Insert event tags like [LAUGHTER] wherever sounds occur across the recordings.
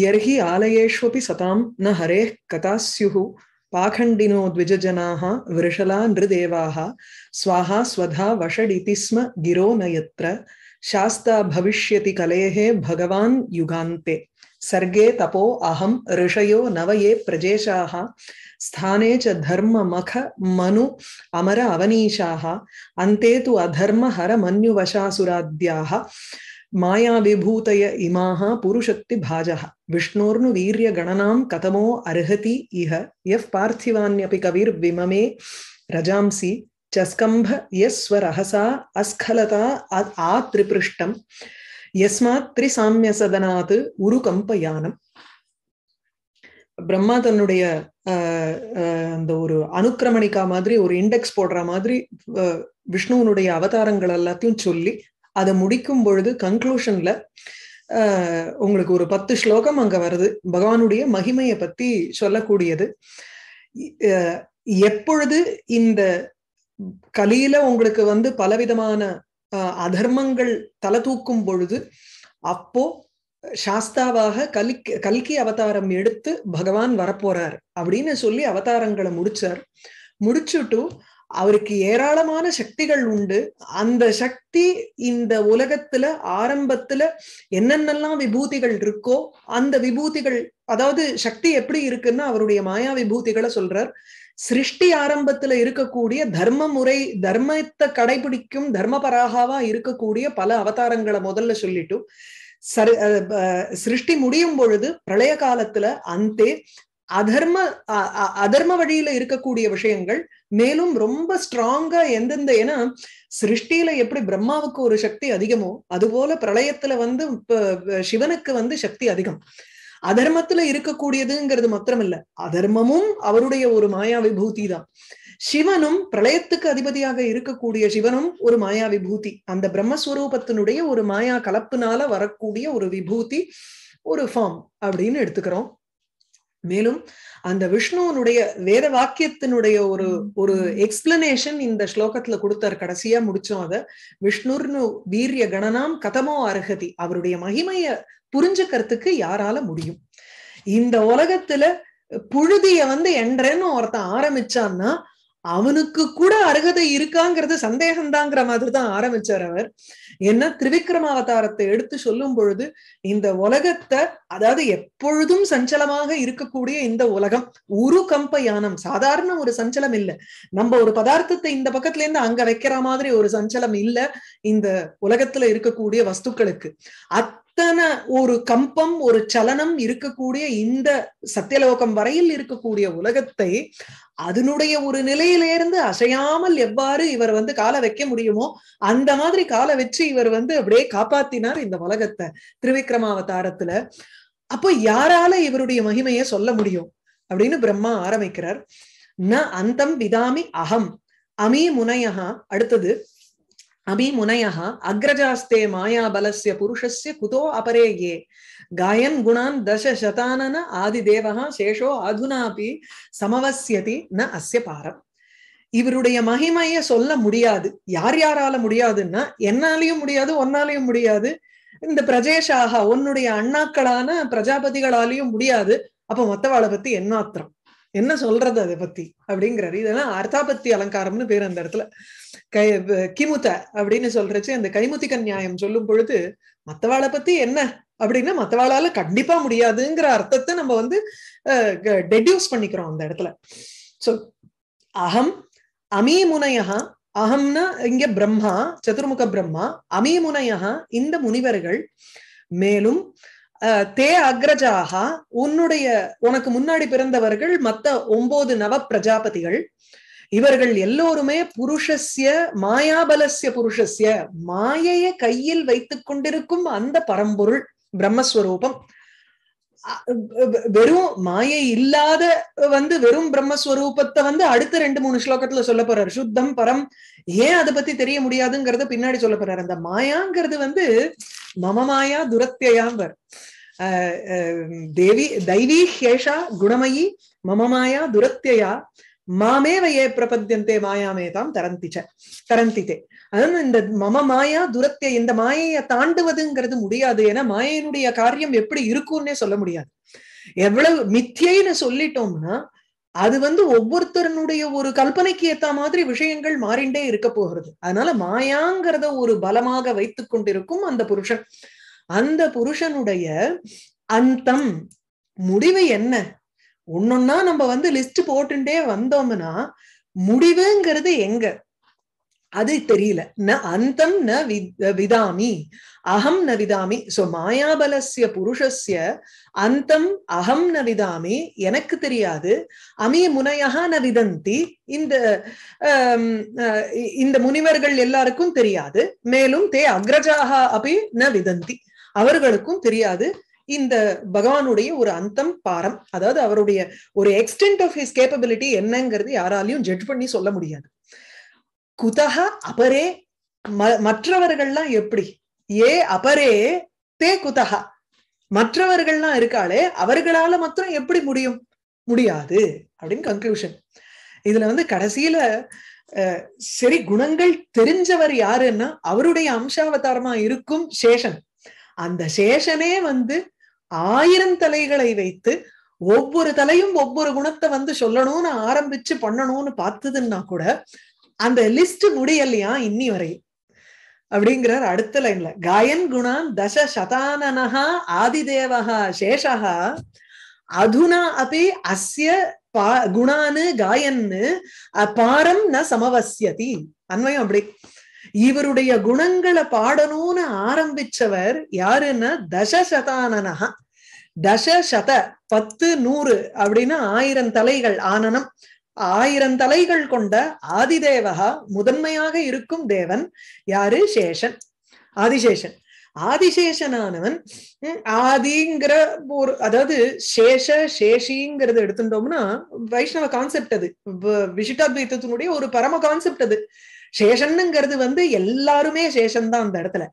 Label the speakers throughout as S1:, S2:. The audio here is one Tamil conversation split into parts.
S1: यर्हि आलयेष्वपि सतां न हरेः कथा स्युः पाखण्डिनो द्विजजनाः वृषला नृदेवाः स्वाहा स्वधा वषडिति स्म गिरो न यत्र शास्ता भविष्यति कलेः भगवान् युगान्ते सर्गे तपो अहं ऋषयो नवये प्रजेशाः स्थाने च धर्ममख मनु अमर अवनीशाः अन्ते तु अधर्महरमन्युवशासुराद्याः மாயா விபூதய இமாக புருஷக்தி பாஜக விஷ்ணோர்னு வீரிய கணனாம் கதமோ அர்ஹதி இஹ எஃப் பார்த்திவான்யபி கவிர் விமமே ரஜாம்சி சஸ்கம்ப யஸ்வரஹசா அஸ்கலதா ஆ திரிபிருஷ்டம் யஸ்மாத் திரிசாமியசதனாத் உருகம்ப யானம் பிரம்மா தன்னுடைய அந்த ஒரு அனுக்கிரமணிக்கா மாதிரி ஒரு இண்டெக்ஸ் போடுற மாதிரி விஷ்ணுவனுடைய அவதாரங்கள் எல்லாத்தையும் சொல்லி அதை முடிக்கும் பொழுது கன்க்ளூஷன்ல உங்களுக்கு ஒரு பத்து ஸ்லோகம் அங்க வருது பகவானுடைய மகிமையை பத்தி சொல்லக்கூடியது எப்பொழுது இந்த கலியில உங்களுக்கு வந்து பலவிதமான அதர்மங்கள் தலை தூக்கும் பொழுது அப்போ சாஸ்தாவாக கல்கி கல்கி அவதாரம் எடுத்து பகவான் வரப்போறார் அப்படின்னு சொல்லி அவதாரங்களை முடிச்சார் முடிச்சுட்டு அவருக்கு ஏராளமான சக்திகள் உண்டு அந்த சக்தி இந்த உலகத்துல ஆரம்பத்துல என்னென்னலாம் விபூதிகள் இருக்கோ அந்த விபூதிகள் அதாவது சக்தி எப்படி இருக்குன்னா அவருடைய மாயா விபூதிகளை சொல்றார் சிருஷ்டி ஆரம்பத்துல இருக்கக்கூடிய தர்ம முறை தர்மத்தை கடைபிடிக்கும் தர்ம பராகாவா இருக்கக்கூடிய பல அவதாரங்களை முதல்ல சொல்லிட்டும் சரி சிருஷ்டி முடியும் பொழுது பிரளய காலத்துல அந்தே அதர்ம அதர்ம வழியில இருக்கக்கூடிய விஷயங்கள் மேலும் ரொம்ப ஸ்ட்ராங்கா எந்தெந்த ஏன்னா சிருஷ்டியில எப்படி பிரம்மாவுக்கு ஒரு சக்தி அதிகமோ அதுபோல பிரளயத்துல வந்து சிவனுக்கு வந்து சக்தி அதிகம் அதர்மத்துல இருக்கக்கூடியதுங்கிறது மாத்திரமல்ல அதர்மமும் அவருடைய ஒரு மாயா விபூதி தான் சிவனும் பிரளயத்துக்கு அதிபதியாக இருக்கக்கூடிய சிவனும் ஒரு மாயா விபூதி அந்த பிரம்மஸ்வரூபத்தினுடைய ஒரு மாயா கலப்புனால வரக்கூடிய ஒரு விபூதி ஒரு ஃபார்ம் அப்படின்னு எடுத்துக்கிறோம் மேலும் அந்த விஷ்ணுவனுடைய வேத வாக்கியத்தினுடைய ஒரு ஒரு எக்ஸ்பிளனேஷன் இந்த ஸ்லோகத்துல கொடுத்தார் கடைசியா முடிச்சோம் அத விஷ்ணுர்னு வீரிய கணனாம் கதமோ அருகதி அவருடைய மகிமைய புரிஞ்சுக்கிறதுக்கு யாரால முடியும் இந்த உலகத்துல புழுதிய வந்து என்றேன்னு ஒருத்தன் ஆரம்பிச்சான்னா அவனுக்கு கூட அருகதை இருக்காங்கிறது சந்தேகம்தாங்கிற மாதிரிதான் ஆரம்பிச்சார் அவர் என்ன திரிவிக்ரம அவதாரத்தை எடுத்து சொல்லும் பொழுது இந்த உலகத்தை அதாவது எப்பொழுதும் சஞ்சலமாக இருக்கக்கூடிய இந்த உலகம் உரு கம்ப யானம் சாதாரண ஒரு சஞ்சலம் இல்ல நம்ம ஒரு பதார்த்தத்தை இந்த பக்கத்துல இருந்து அங்க வைக்கிற மாதிரி ஒரு சஞ்சலம் இல்ல இந்த உலகத்துல இருக்கக்கூடிய வஸ்துக்களுக்கு அத்தனை ஒரு கம்பம் ஒரு சலனம் இருக்கக்கூடிய இந்த சத்தியலோகம் வரையில் இருக்கக்கூடிய உலகத்தை அதனுடைய ஒரு நிலையிலிருந்து அசையாமல் எவ்வாறு இவர் வந்து கால வைக்க முடியுமோ அந்த மாதிரி கால வச்சு வச்சு இவர் வந்து அப்படியே காப்பாத்தினார் இந்த உலகத்தை திருவிக்ரமாவதாரத்துல அப்போ யாரால இவருடைய மகிமையை சொல்ல முடியும் அப்படின்னு பிரம்மா ஆரம்பிக்கிறார் ந அந்தம் விதாமி அகம் அமி முனையஹா அடுத்தது அபி முனையஹா அக்ரஜாஸ்தே மாயா பலஸ்ய புருஷஸ்ய குதோ அபரேயே காயன் குணான் தச சதானன ஆதி தேவஹா சேஷோ அதுனாபி சமவசியதி ந அஸ்ய பாரம் இவருடைய மகிமைய சொல்ல முடியாது யார் யாரால முடியாதுன்னா என்னாலையும் முடியாது ஒன்னாலையும் முடியாது இந்த பிரஜேஷாக உன்னுடைய அண்ணாக்களான பிரஜாபதிகளாலையும் முடியாது அப்ப மத்தவாளை பத்தி என்னாத்திரம் என்ன சொல்றது அதை பத்தி அப்படிங்கிறாரு இதெல்லாம் அர்த்தாபத்தி அலங்காரம்னு பேர் அந்த இடத்துல கை கிமுத்த அப்படின்னு சொல்றச்சு அந்த கைமுத்திக்க நியாயம் சொல்லும் பொழுது மத்தவாளை பத்தி என்ன அப்படின்னா மத்தவாளால கண்டிப்பா முடியாதுங்கிற அர்த்தத்தை நம்ம வந்து டெடியூஸ் பண்ணிக்கிறோம் அந்த இடத்துல சோ அகம் அமீ முனையா அகம்னா இங்க பிரம்மா சதுர்முக பிரம்மா அமீ முனையா இந்த முனிவர்கள் மேலும் தே அக்ரஜாக உன்னுடைய உனக்கு முன்னாடி பிறந்தவர்கள் மத்த ஒன்பது நவ பிரஜாபதிகள் இவர்கள் எல்லோருமே புருஷஸ்ய மாயாபலசிய புருஷஸ்ய மாயையை கையில் வைத்துக் கொண்டிருக்கும் அந்த பரம்பொருள் பிரம்மஸ்வரூபம் வெறும் மாயை இல்லாத வந்து வெறும் பிரம்மஸ்வரூபத்தை வந்து அடுத்த ரெண்டு மூணு ஸ்லோகத்துல சொல்ல போறாரு சுத்தம் பரம் ஏன் அதை பத்தி தெரிய முடியாதுங்கிறத பின்னாடி சொல்ல போறாரு அந்த மாயாங்கிறது வந்து மம மாயா துரத்தியாம்பர் தேவி தெய்வீ ஹேஷா குணமயி மம மாயா துரத்தியா மாமேவ ஏ பிரபத்தியந்தே தாம் தரந்திச்ச தரந்தித்தே அதனால இந்த மம மாயா துரத்திய இந்த மாயையை தாண்டுவதுங்கிறது முடியாது ஏன்னா மாயையினுடைய காரியம் எப்படி இருக்கும்னே சொல்ல முடியாது எவ்வளவு மித்தியைன்னு சொல்லிட்டோம்னா அது வந்து ஒவ்வொருத்தருனுடைய ஒரு கல்பனைக்கு ஏத்த மாதிரி விஷயங்கள் மாறிண்டே இருக்க போகிறது அதனால மாயாங்கிறத ஒரு பலமாக வைத்து கொண்டிருக்கும் அந்த புருஷன் அந்த புருஷனுடைய அந்தம் முடிவு என்ன ஒன்னொன்னா நம்ம வந்து லிஸ்ட் போட்டுட்டே வந்தோம்னா முடிவுங்கிறது எங்க அது தெரியல ந அந்தம் ந விதாமி அகம் ந விதாமி சோ மாயாபலசிய புருஷஸ்ய அந்தம் அகம் ந விதாமி எனக்கு தெரியாது அமி முனையாக ந விதந்தி இந்த இந்த முனிவர்கள் எல்லாருக்கும் தெரியாது மேலும் தே அக்ரஜாக அப்படி ந விதந்தி அவர்களுக்கும் தெரியாது இந்த பகவானுடைய ஒரு அந்தம் பாரம் அதாவது அவருடைய ஒரு எக்ஸ்டென்ட் ஆஃப் ஹிஸ் கேப்பபிலிட்டி என்னங்கிறது யாராலையும் ஜட்ஜ் பண்ணி சொல்ல முடியாது குதகா அபரே மற்றவர்கள்லாம் எப்படி ஏ அபரே தே குதகா மற்றவர்கள்லாம் இருக்காளே அவர்களால மாத்திரம் எப்படி முடியும் முடியாது அப்படின்னு கன்க்ளூஷன் இதுல வந்து கடைசியில சரி குணங்கள் தெரிஞ்சவர் யாருன்னா அவருடைய அம்சாவதாரமா இருக்கும் சேஷன் அந்த சேஷனே வந்து ஆயிரம் தலைகளை வைத்து ஒவ்வொரு தலையும் ஒவ்வொரு குணத்தை வந்து சொல்லணும்னு ஆரம்பிச்சு பண்ணணும்னு பார்த்ததுன்னா கூட அந்த லிஸ்ட் முடியலையா இன்னி வரையும் அப்படிங்கிறார் அடுத்த லைன்ல காயன் குணான் தச சதானனஹா ஆதிதேவஹா சேஷஹா அதுனா அபி அஸ்ய பா குணானு காயன்னு பாரம் ந சமவசியதி அன்மையும் அப்படி இவருடைய குணங்களை பாடணும்னு ஆரம்பிச்சவர் யாருன்னா தசசதானனா தசசத பத்து நூறு அப்படின்னு ஆயிரம் தலைகள் ஆனனம் ஆயிரம் தலைகள் கொண்ட ஆதிதேவகா முதன்மையாக இருக்கும் தேவன் யாரு சேஷன் ஆதிசேஷன் ஆதிசேஷனானவன் ஆதிங்கிற ஒரு அதாவது சேஷ சேஷிங்கிறது எடுத்துட்டோம்னா வைஷ்ணவ கான்செப்ட் அது விசிட்டாத்வைத்தினுடைய ஒரு பரம கான்செப்ட் அது சேஷன்னுங்கிறது வந்து எல்லாருமே சேஷன் தான் அந்த இடத்துல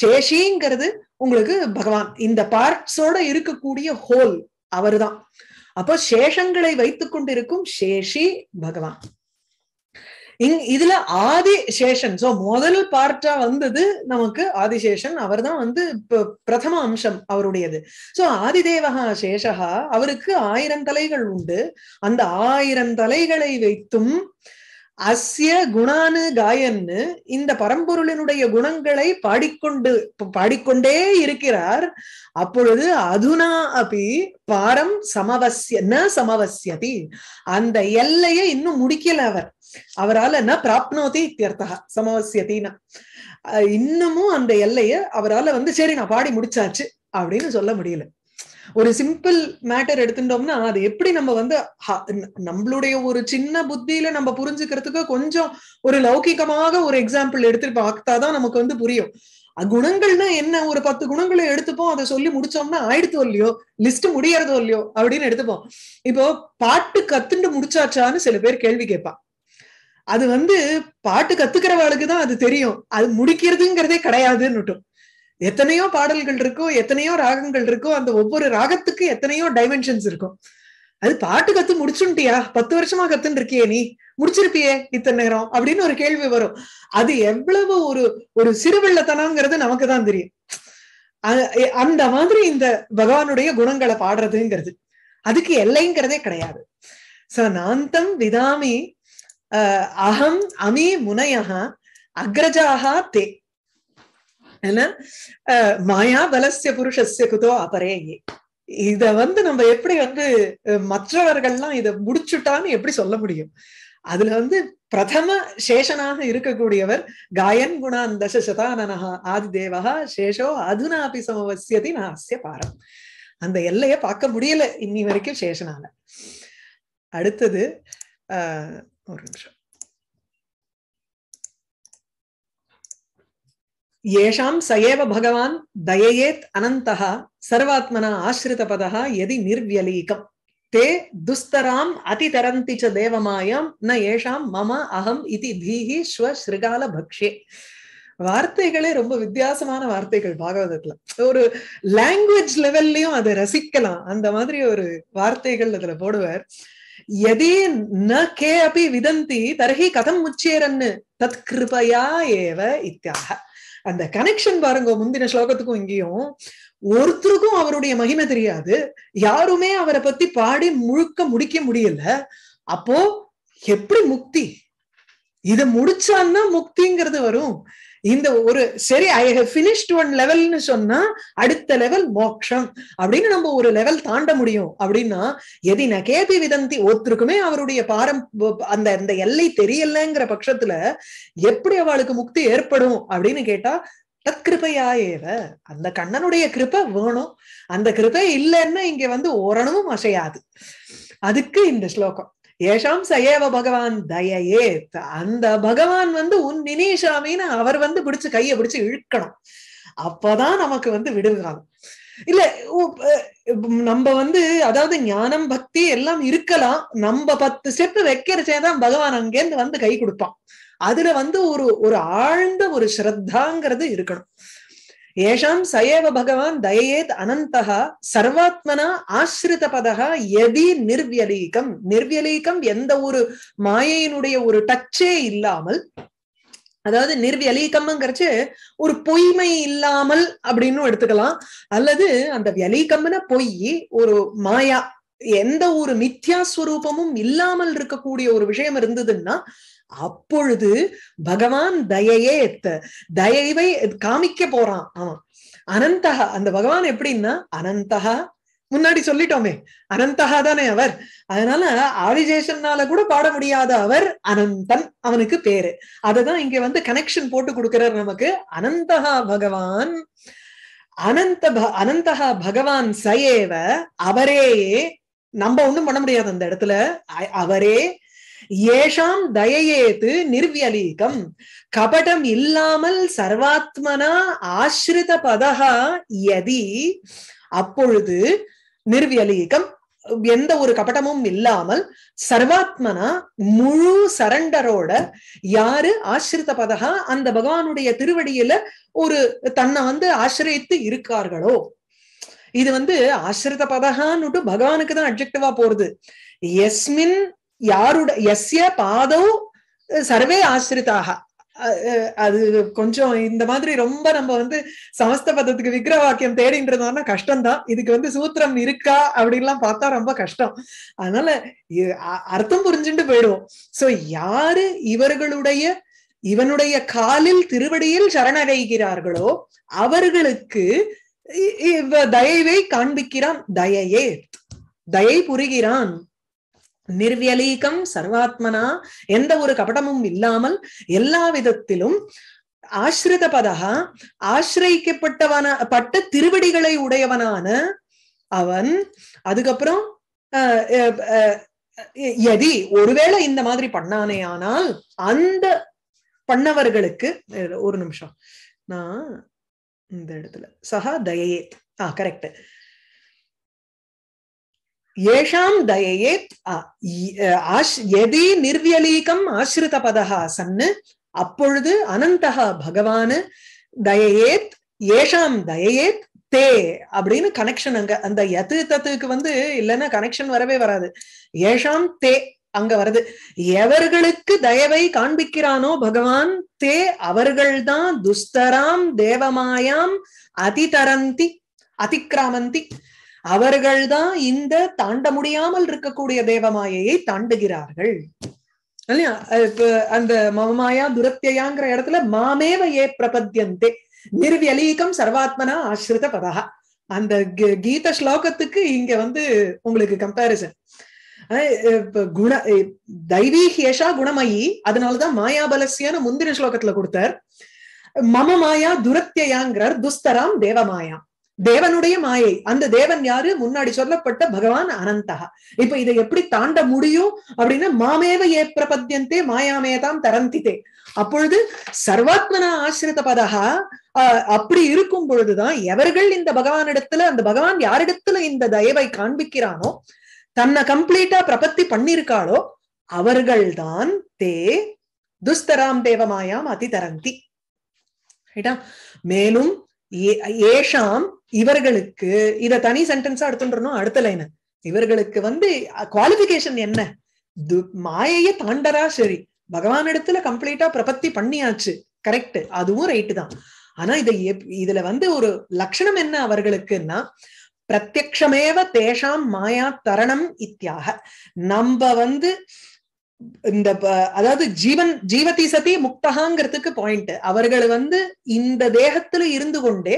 S1: சேஷிங்கிறது உங்களுக்கு பகவான் இந்த பார்ட்ஸோட இருக்கக்கூடிய ஹோல் அவரு தான் அப்போ சேஷங்களை வைத்துக் கொண்டிருக்கும் சேஷி பகவான் இங் இதுல ஆதி சேஷன் சோ முதல் பார்ட்டா வந்தது நமக்கு ஆதிசேஷன் அவர் தான் வந்து பிரதம அம்சம் அவருடையது சோ தேவகா சேஷகா அவருக்கு ஆயிரம் தலைகள் உண்டு அந்த ஆயிரம் தலைகளை வைத்தும் அஸ்ய குணானு காயன்னு இந்த பரம்பொருளினுடைய குணங்களை பாடிக்கொண்டு பாடிக்கொண்டே இருக்கிறார் அப்பொழுது அதுனா அப்படி பாரம் சமவசிய ந சமவசியதி அந்த எல்லையை இன்னும் முடிக்கல அவர் அவரால் என்ன பிராப்னோதி இத்தியர்த்தா சமவசியத்தினா இன்னமும் அந்த எல்லைய அவரால் வந்து சரி நான் பாடி முடிச்சாச்சு அப்படின்னு சொல்ல முடியல ஒரு சிம்பிள் மேட்டர் எடுத்துட்டோம்னா அது எப்படி நம்ம வந்து நம்மளுடைய ஒரு சின்ன புத்தியில நம்ம புரிஞ்சுக்கிறதுக்கு கொஞ்சம் ஒரு லௌகிகமாக ஒரு எக்ஸாம்பிள் எடுத்து பார்த்தாதான் நமக்கு வந்து புரியும் குணங்கள்னா என்ன ஒரு பத்து குணங்களை எடுத்துப்போம் அதை சொல்லி முடிச்சோம்னா ஆயிடுத்தோ இல்லையோ லிஸ்ட் முடியறதோ இல்லையோ அப்படின்னு எடுத்துப்போம் இப்போ பாட்டு கத்துண்டு முடிச்சாச்சான்னு சில பேர் கேள்வி கேட்பான் அது வந்து பாட்டு கத்துக்கிறவளுக்கு தான் அது தெரியும் அது முடிக்கிறதுங்கிறதே கிடையாதுன்னுட்டும் எத்தனையோ பாடல்கள் இருக்கும் எத்தனையோ ராகங்கள் இருக்கும் அந்த ஒவ்வொரு ராகத்துக்கு எத்தனையோ டைமென்ஷன்ஸ் இருக்கும் அது பாட்டு கத்து முடிச்சுட்டியா பத்து வருஷமா கத்துன்னு இருக்கியே நீ முடிச்சிருப்பியே இத்தனை நேரம் அப்படின்னு ஒரு கேள்வி வரும் அது எவ்வளவு ஒரு ஒரு சிறுவெள்ளத்தனம்ங்கிறது நமக்கு தான் தெரியும் அந்த மாதிரி இந்த பகவானுடைய குணங்களை பாடுறதுங்கிறது அதுக்கு எல்லைங்கிறதே கிடையாது ச நாந்தம் விதாமி அஹம் அமி முனையஹா அக்ரஜாகா தே மாயா பலசிய புருஷஸ்ய குதோ அபரே இத வந்து நம்ம எப்படி வந்து மற்றவர்கள்லாம் இத முடிச்சுட்டான்னு எப்படி சொல்ல முடியும் அதுல வந்து பிரதம சேஷனாக இருக்கக்கூடியவர் காயன் குணான் ஆதி தேவகா சேஷோ அதுனாபி சமவசியதி நாசிய பாரம் அந்த எல்லைய பார்க்க முடியல இன்னி வரைக்கும் சேஷனால அடுத்தது ஆஹ் ஒரு நிமிஷம் येषाम् स एव भगवान् दययेत् अनन्तः सर्वात्मना எதி நிர்வியலீகம் தே துஸ்தராம் दुस्तराम् अतितरन्ति च தேவமாயம் ந ஏஷாம் மம அகம் இதி தீஹி ஸ்வ ஸ்ருகால பக்ஷே வார்த்தைகளே ரொம்ப வித்தியாசமான வார்த்தைகள் பாகவதத்துல ஒரு லாங்குவேஜ் லெவல்லையும் அதை ரசிக்கலாம் அந்த மாதிரி ஒரு வார்த்தைகள் அதுல போடுவார் எதி ந கே அபி விதந்தி தரகி கதம் முச்சேரன்னு தத் ஏவ இத்தியாக அந்த கனெக்ஷன் பாருங்க முந்தின ஸ்லோகத்துக்கும் இங்கேயும் ஒருத்தருக்கும் அவருடைய மகிமை தெரியாது யாருமே அவரை பத்தி பாடி முழுக்க முடிக்க முடியல அப்போ எப்படி முக்தி இதை முடிச்சான்னா முக்திங்கிறது வரும் இந்த ஒரு சரி ஐ ஹவ் பினிஷ்ட் ஒன் லெவல்னு சொன்னா அடுத்த லெவல் மோக்ஷம் அப்படின்னு நம்ம ஒரு லெவல் தாண்ட முடியும் அப்படின்னா எதி கேபி விதந்தி ஒருத்தருக்குமே அவருடைய பாரம் அந்த அந்த எல்லை தெரியலங்கிற பட்சத்துல எப்படி அவளுக்கு முக்தி ஏற்படும் அப்படின்னு கேட்டா தற்கிருபையா ஏவ அந்த கண்ணனுடைய கிருப்பை வேணும் அந்த கிருப்பை இல்லைன்னு இங்க வந்து ஓரளவும் அசையாது அதுக்கு இந்த ஸ்லோகம் ஏஷாம் சயேவ பகவான் தயையே அந்த பகவான் வந்து உன் நினைஷாமின்னு அவர் வந்து பிடிச்சு கையை பிடிச்சு இழுக்கணும் அப்பதான் நமக்கு வந்து விடுகாலம் இல்ல நம்ம வந்து அதாவது ஞானம் பக்தி எல்லாம் இருக்கலாம் நம்ம பத்து ஸ்டெப் வைக்கிறச்சேதான் பகவான் அங்கேருந்து வந்து கை கொடுப்பான் அதுல வந்து ஒரு ஒரு ஆழ்ந்த ஒரு ஸ்ரத்தாங்கிறது இருக்கணும் ஏஷாம் சயேவ பகவான் தயேத் அனந்த சர்வாத்மனா ஆசிரித பதகா எதி நிர்வியலீகம் நிர்வியலீகம் எந்த ஒரு மாயையினுடைய ஒரு டச்சே இல்லாமல் அதாவது நிர்வியலீகம்ங்கிறச்சு ஒரு பொய்மை இல்லாமல் அப்படின்னு எடுத்துக்கலாம் அல்லது அந்த வியலீகம்னு பொய் ஒரு மாயா எந்த ஒரு மித்யாஸ்வரூபமும் இல்லாமல் இருக்கக்கூடிய ஒரு விஷயம் இருந்ததுன்னா அப்பொழுது பகவான் தயையே எத்த தயவை காமிக்க போறான் அவன் அனந்தகா அந்த பகவான் எப்படின்னா அனந்தகா முன்னாடி சொல்லிட்டோமே அனந்தகா தானே அவர் அதனால ஆதிஜேஷன்னால கூட பாட முடியாத அவர் அனந்தன் அவனுக்கு பேரு அததான் இங்க வந்து கனெக்ஷன் போட்டு கொடுக்கிறார் நமக்கு அனந்தகா பகவான் அனந்த அனந்தகா பகவான் சயேவ அவரேயே நம்ம ஒண்ணும் பண்ண முடியாது அந்த இடத்துல அவரே ஏஷாம் தயையேத்து நிர்வியலீகம் கபடம் இல்லாமல் சர்வாத்மனா ஆசிரித பதகா எதி அப்பொழுது நிர்வியலீகம் எந்த ஒரு கபடமும் இல்லாமல் சர்வாத்மனா முழு சரண்டரோட யாரு ஆசிரித பதகா அந்த பகவானுடைய திருவடியில ஒரு தன்னை வந்து ஆசிரியத்து இருக்கார்களோ இது வந்து ஆசிரித பதகான்னு பகவானுக்கு தான் அப்ஜெக்டிவா போறது எஸ்மின் யாருட எஸ்ய பாதோ சர்வே ஆசிரிதாக அது கொஞ்சம் இந்த மாதிரி ரொம்ப நம்ம வந்து சமஸ்த பதத்துக்கு விக்கிர வாக்கியம் தேடின்றதுனா கஷ்டம்தான் இதுக்கு வந்து சூத்திரம் இருக்கா அப்படின்லாம் பார்த்தா ரொம்ப கஷ்டம் அதனால அர்த்தம் புரிஞ்சுட்டு போயிடுவோம் சோ யாரு இவர்களுடைய இவனுடைய காலில் திருவடியில் சரணடைகிறார்களோ அவர்களுக்கு இவ தயவை காண்பிக்கிறான் தயையே தயை புரிகிறான் நிர்வியலீகம் சர்வாத்மனா எந்த ஒரு கபடமும் இல்லாமல் எல்லா விதத்திலும் ஆசிரித பதா ஆசிரிக்கப்பட்டவன பட்ட திருவடிகளை உடையவனான அவன் அதுக்கப்புறம் எதி ஒருவேளை இந்த மாதிரி பண்ணானே ஆனால் அந்த பண்ணவர்களுக்கு ஒரு நிமிஷம் நான் இந்த இடத்துல சஹா தயேத் ஆ கரெக்ட் येषां दययेत् எதி நிர்வியலீகம் ஆசிரித பதா சன்னு அப்பொழுது அனந்தக பகவான் தயையேத் ஏஷாம் தயையேத் தே அப்படின்னு கனெக்ஷன் அங்க அந்த எத்து தத்துக்கு வந்து இல்லைன்னா கனெக்ஷன் வரவே வராது ஏஷாம் தே அங்க வருது எவர்களுக்கு தயவை காண்பிக்கிறானோ பகவான் தே அவர்கள்தான் துஸ்தராம் தேவமாயாம் அதிதரந்தி அதிக்கிராமந்தி அவர்கள்தான் இந்த தாண்ட முடியாமல் இருக்கக்கூடிய தேவமாயையை தாண்டுகிறார்கள் அந்த மமமாயா துரத்தியாங்கிற இடத்துல மாமேவ ஏ பிரபத்தியந்தே நிர்வியலீகம் சர்வாத்மனா ஆசிரித பதா அந்த கீத ஸ்லோகத்துக்கு இங்க வந்து உங்களுக்கு கம்பாரிசன் குண தைவீ குணமயி அதனாலதான் மாயாபலசியான முந்தின ஸ்லோகத்துல கொடுத்தார் மம மாயா துரத்தியாங்கிறார் துஸ்தராம் தேவமாயாம் தேவனுடைய மாயை அந்த தேவன் யாரு முன்னாடி சொல்லப்பட்ட பகவான் அனந்தா இப்ப இதை எப்படி தாண்ட முடியும் அப்படின்னா மாமேவ ஏ பிரபத்தியந்தே மாயாமேதாம் தரந்தித்தே அப்பொழுது சர்வாத்மனா ஆசிரித பதகா அப்படி இருக்கும் பொழுதுதான் எவர்கள் இந்த பகவானிடத்துல அந்த பகவான் யாரிடத்துல இந்த தயவை காண்பிக்கிறானோ தன்னை கம்ப்ளீட்டா பிரபத்தி பண்ணிருக்காளோ அவர்கள்தான் தே துஸ்தராம் தேவ மாயாம் அதி தரந்தி மேலும் ஏஷாம் இவர்களுக்கு இத தனி சென்டென்ஸா எடுத்துன்றணும் அடுத்த லைன் இவர்களுக்கு வந்து குவாலிபிகேஷன் என்ன மாயைய தாண்டரா சரி பகவான் இடத்துல கம்ப்ளீட்டா பிரபத்தி பண்ணியாச்சு கரெக்ட் அதுவும் ரைட்டு தான் ஆனா இதை இதுல வந்து ஒரு லட்சணம் என்ன அவர்களுக்குன்னா பிரத்யக்ஷமேவ தேஷாம் மாயா தரணம் இத்தியாக நம்ம வந்து இந்த அதாவது ஜீவன் ஜீவதி சதி முக்தகாங்கிறதுக்கு பாயிண்ட் அவர்கள் வந்து இந்த தேகத்துல இருந்து கொண்டே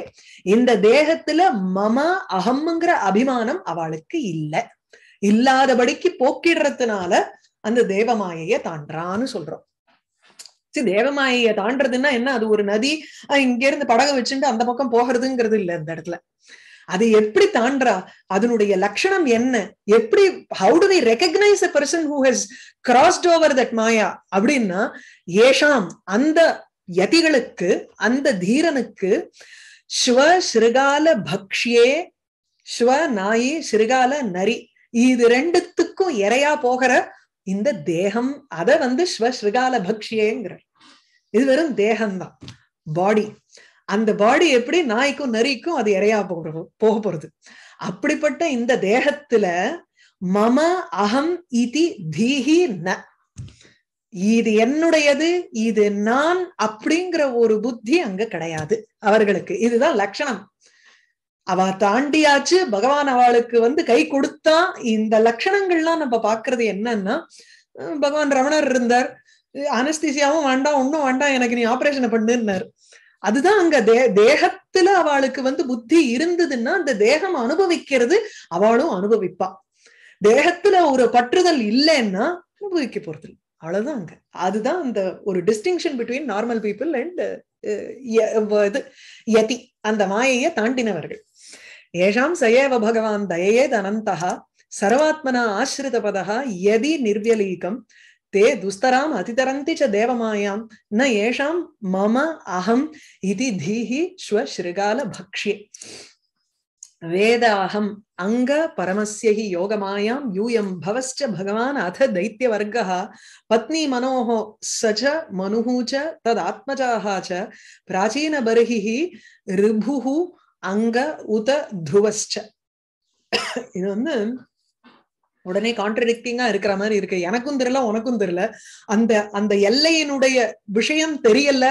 S1: இந்த தேகத்துல மம அகம்ங்கிற அபிமானம் அவளுக்கு இல்லை இல்லாதபடிக்கு போக்கிடுறதுனால அந்த தேவமாயைய தாண்டான்னு சொல்றோம் சரி தேவமாயைய தாண்டதுன்னா என்ன அது ஒரு நதி இங்க இருந்து படகு வச்சுட்டு அந்த பக்கம் போகிறதுங்கிறது இல்லை இந்த இடத்துல அதை எப்படி தாண்டா அதனுடைய லட்சணம் என்ன எப்படி how do we a person who has crossed over that maya அப்படின்னா ஏஷாம் அந்த யதிகளுக்கு அந்த தீரனுக்கு ஸ்வ சிறுகால பக்ஷியே ஸ்வ நாயி சிறுகால நரி இது ரெண்டுத்துக்கும் இறையா போகிற இந்த தேகம் அத வந்து ஸ்வ சிறுகால பக்ஷியேங்கிற இது வெறும் தேகம்தான் பாடி அந்த பாடி எப்படி நாய்க்கும் நரிக்கும் அது இறையா போற போக போறது அப்படிப்பட்ட இந்த தேகத்துல மம அகம் இதி தீஹி ந இது என்னுடையது இது நான் அப்படிங்கிற ஒரு புத்தி அங்க கிடையாது அவர்களுக்கு இதுதான் லட்சணம் அவ தாண்டியாச்சு பகவான் அவளுக்கு வந்து கை கொடுத்தா இந்த லட்சணங்கள்லாம் நம்ம பாக்குறது என்னன்னா பகவான் ரமணர் இருந்தார் அனஸ்திசியாவும் வேண்டாம் ஒன்னும் வேண்டாம் எனக்கு நீ ஆபரேஷனை பண்ணுன்னார் அதுதான் அங்க தே தேகத்துல அவளுக்கு வந்து புத்தி இருந்ததுன்னா அந்த தேகம் அனுபவிக்கிறது அவளும் அனுபவிப்பா தேகத்துல ஒரு பற்றுதல் இல்லைன்னா அனுபவிக்க போறது அவ்வளவுதான் அங்க அதுதான் அந்த ஒரு distinction between normal people and இது யதி அந்த மாயைய தாண்டினவர்கள் ஏஷாம் சயேவ பகவான் தயையே அனந்தா சர்வாத்மனா ஆசிரித பதா எதி நிர்வியலீகம் ते दुस्तराम् अतितरती च देवमायां न येषां मम अहम् इति धीः श्वशृगालभक्ष्ये वेद अहम् अङ्ग परमस्य हि योगमायां यूयं भवश्च भगवान् अथ दैत्यवर्गः पत्नी मनोः स च मनुः च तदात्मजाः च प्राचीनबर्हिः ऋभुः अङ्ग उत ध्रुवश्च இது [COUGHS] உடனே கான்ட்ரடிக்டிங்கா இருக்கிற மாதிரி இருக்கு எனக்கும் தெரியல உனக்கும் தெரியல அந்த அந்த எல்லையினுடைய விஷயம் தெரியல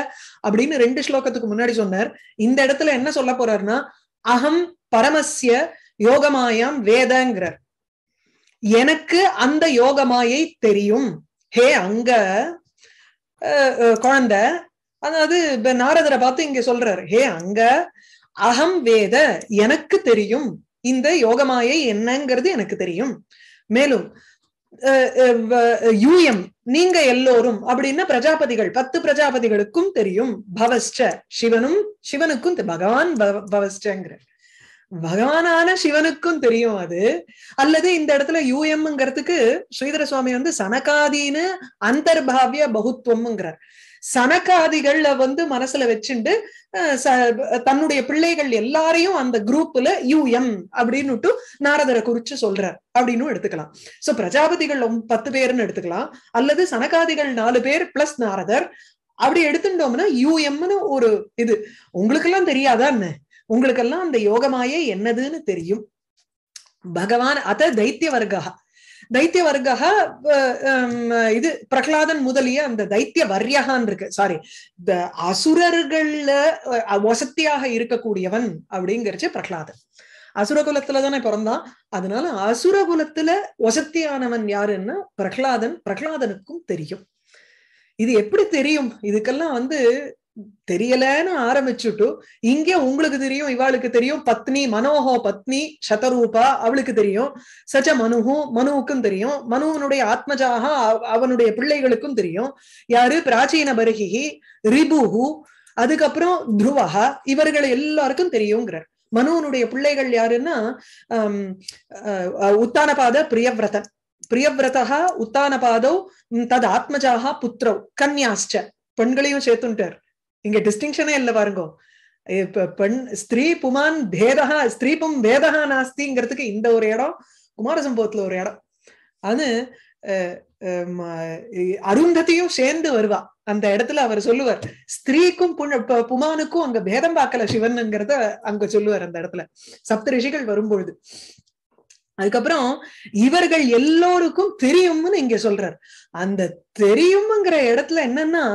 S1: அப்படின்னு ரெண்டு ஸ்லோகத்துக்கு முன்னாடி சொன்னார் இந்த இடத்துல என்ன சொல்ல போறாருன்னா அகம் பரமசிய யோகமாயாம் வேதங்கிறார் எனக்கு அந்த யோகமாயை தெரியும் ஹே அங்க குழந்தை அதாவது இப்ப நாரதரை பார்த்து இங்க சொல்றாரு ஹே அங்க அகம் வேத எனக்கு தெரியும் இந்த யோகமாயை என்னங்கிறது எனக்கு தெரியும் மேலும் யூஎம் நீங்க எல்லோரும் அப்படின்னு பிரஜாபதிகள் பத்து பிரஜாபதிகளுக்கும் தெரியும் பவஸ்ட சிவனும் சிவனுக்கும் பகவான் பவஸ்டங்கிற பகவானான சிவனுக்கும் தெரியும் அது அல்லது இந்த இடத்துல யூஎம்ங்கிறதுக்கு ஸ்ரீதர சுவாமி வந்து சனகாதீன அந்தர்பாவிய பகுத்துவம்ங்கிறார் சனக்காதிகள்ல வந்து மனசுல வச்சுண்டு தன்னுடைய பிள்ளைகள் எல்லாரையும் அந்த குரூப்ல யூஎம் அப்படின்னுட்டு நாரதரை குறிச்சு சொல்றார் அப்படின்னு எடுத்துக்கலாம் சோ பிரஜாபதிகள் பத்து பேர்னு எடுத்துக்கலாம் அல்லது சனகாதிகள் நாலு பேர் பிளஸ் நாரதர் அப்படி எடுத்துட்டோம்னா யூஎம்னு ஒரு இது உங்களுக்கு எல்லாம் தெரியாதான்னு உங்களுக்கெல்லாம் அந்த யோகமாயே என்னதுன்னு தெரியும் பகவான் அத்த தைத்திய வர்க்கா தைத்திய வர்க்கா இது பிரகலாதன் முதலிய அந்த தைத்திய வர்யகான் இருக்கு சாரி இந்த அசுரர்கள்ல வசத்தியாக இருக்கக்கூடியவன் அப்படிங்கிறச்சு பிரகலாதன் அசுர குலத்துல தானே பிறந்தான் அதனால அசுர குலத்துல வசத்தியானவன் யாருன்னா பிரகலாதன் பிரகலாதனுக்கும் தெரியும் இது எப்படி தெரியும் இதுக்கெல்லாம் வந்து தெரியலன்னு ஆரம்பிச்சுட்டு இங்க உங்களுக்கு தெரியும் இவாளுக்கு தெரியும் பத்னி மனோகோ பத்னி சதரூபா அவளுக்கு தெரியும் சச்ச மனுகு மனுவுக்கும் தெரியும் மனுவனுடைய ஆத்மஜாக அவனுடைய பிள்ளைகளுக்கும் தெரியும் யாரு பிராச்சீன பருகி ரிபுஹு அதுக்கப்புறம் துருவஹா இவர்கள் எல்லாருக்கும் தெரியுங்கிறார் மனுவனுடைய பிள்ளைகள் யாருன்னா உத்தானபாத பிரியவிரதன் பிரியவிரதா உத்தானபாதோ தது ஆத்மஜாக புத்திரவ் கன்யாஸ்ச பெண்களையும் சேர்த்துட்டார் இங்க டிஸ்டிங்ஷனே இல்லை பாருங்க பெண் ஸ்திரீ புமான் பேதா ஸ்திரீ பும் பேதா நாஸ்திங்கிறதுக்கு இந்த ஒரு இடம் குமாரசம்பவத்துல ஒரு இடம் அது அருந்ததியும் சேர்ந்து வருவா அந்த இடத்துல அவர் சொல்லுவார் ஸ்திரீக்கும் புமானுக்கும் அங்க பேதம் பார்க்கல சிவன்ங்கிறத அங்க சொல்லுவார் அந்த இடத்துல சப்த ரிஷிகள் வரும்பொழுது அதுக்கப்புறம் இவர்கள் எல்லோருக்கும் தெரியும்னு இங்க சொல்றார் அந்த தெரியும்ங்கிற இடத்துல என்னன்னா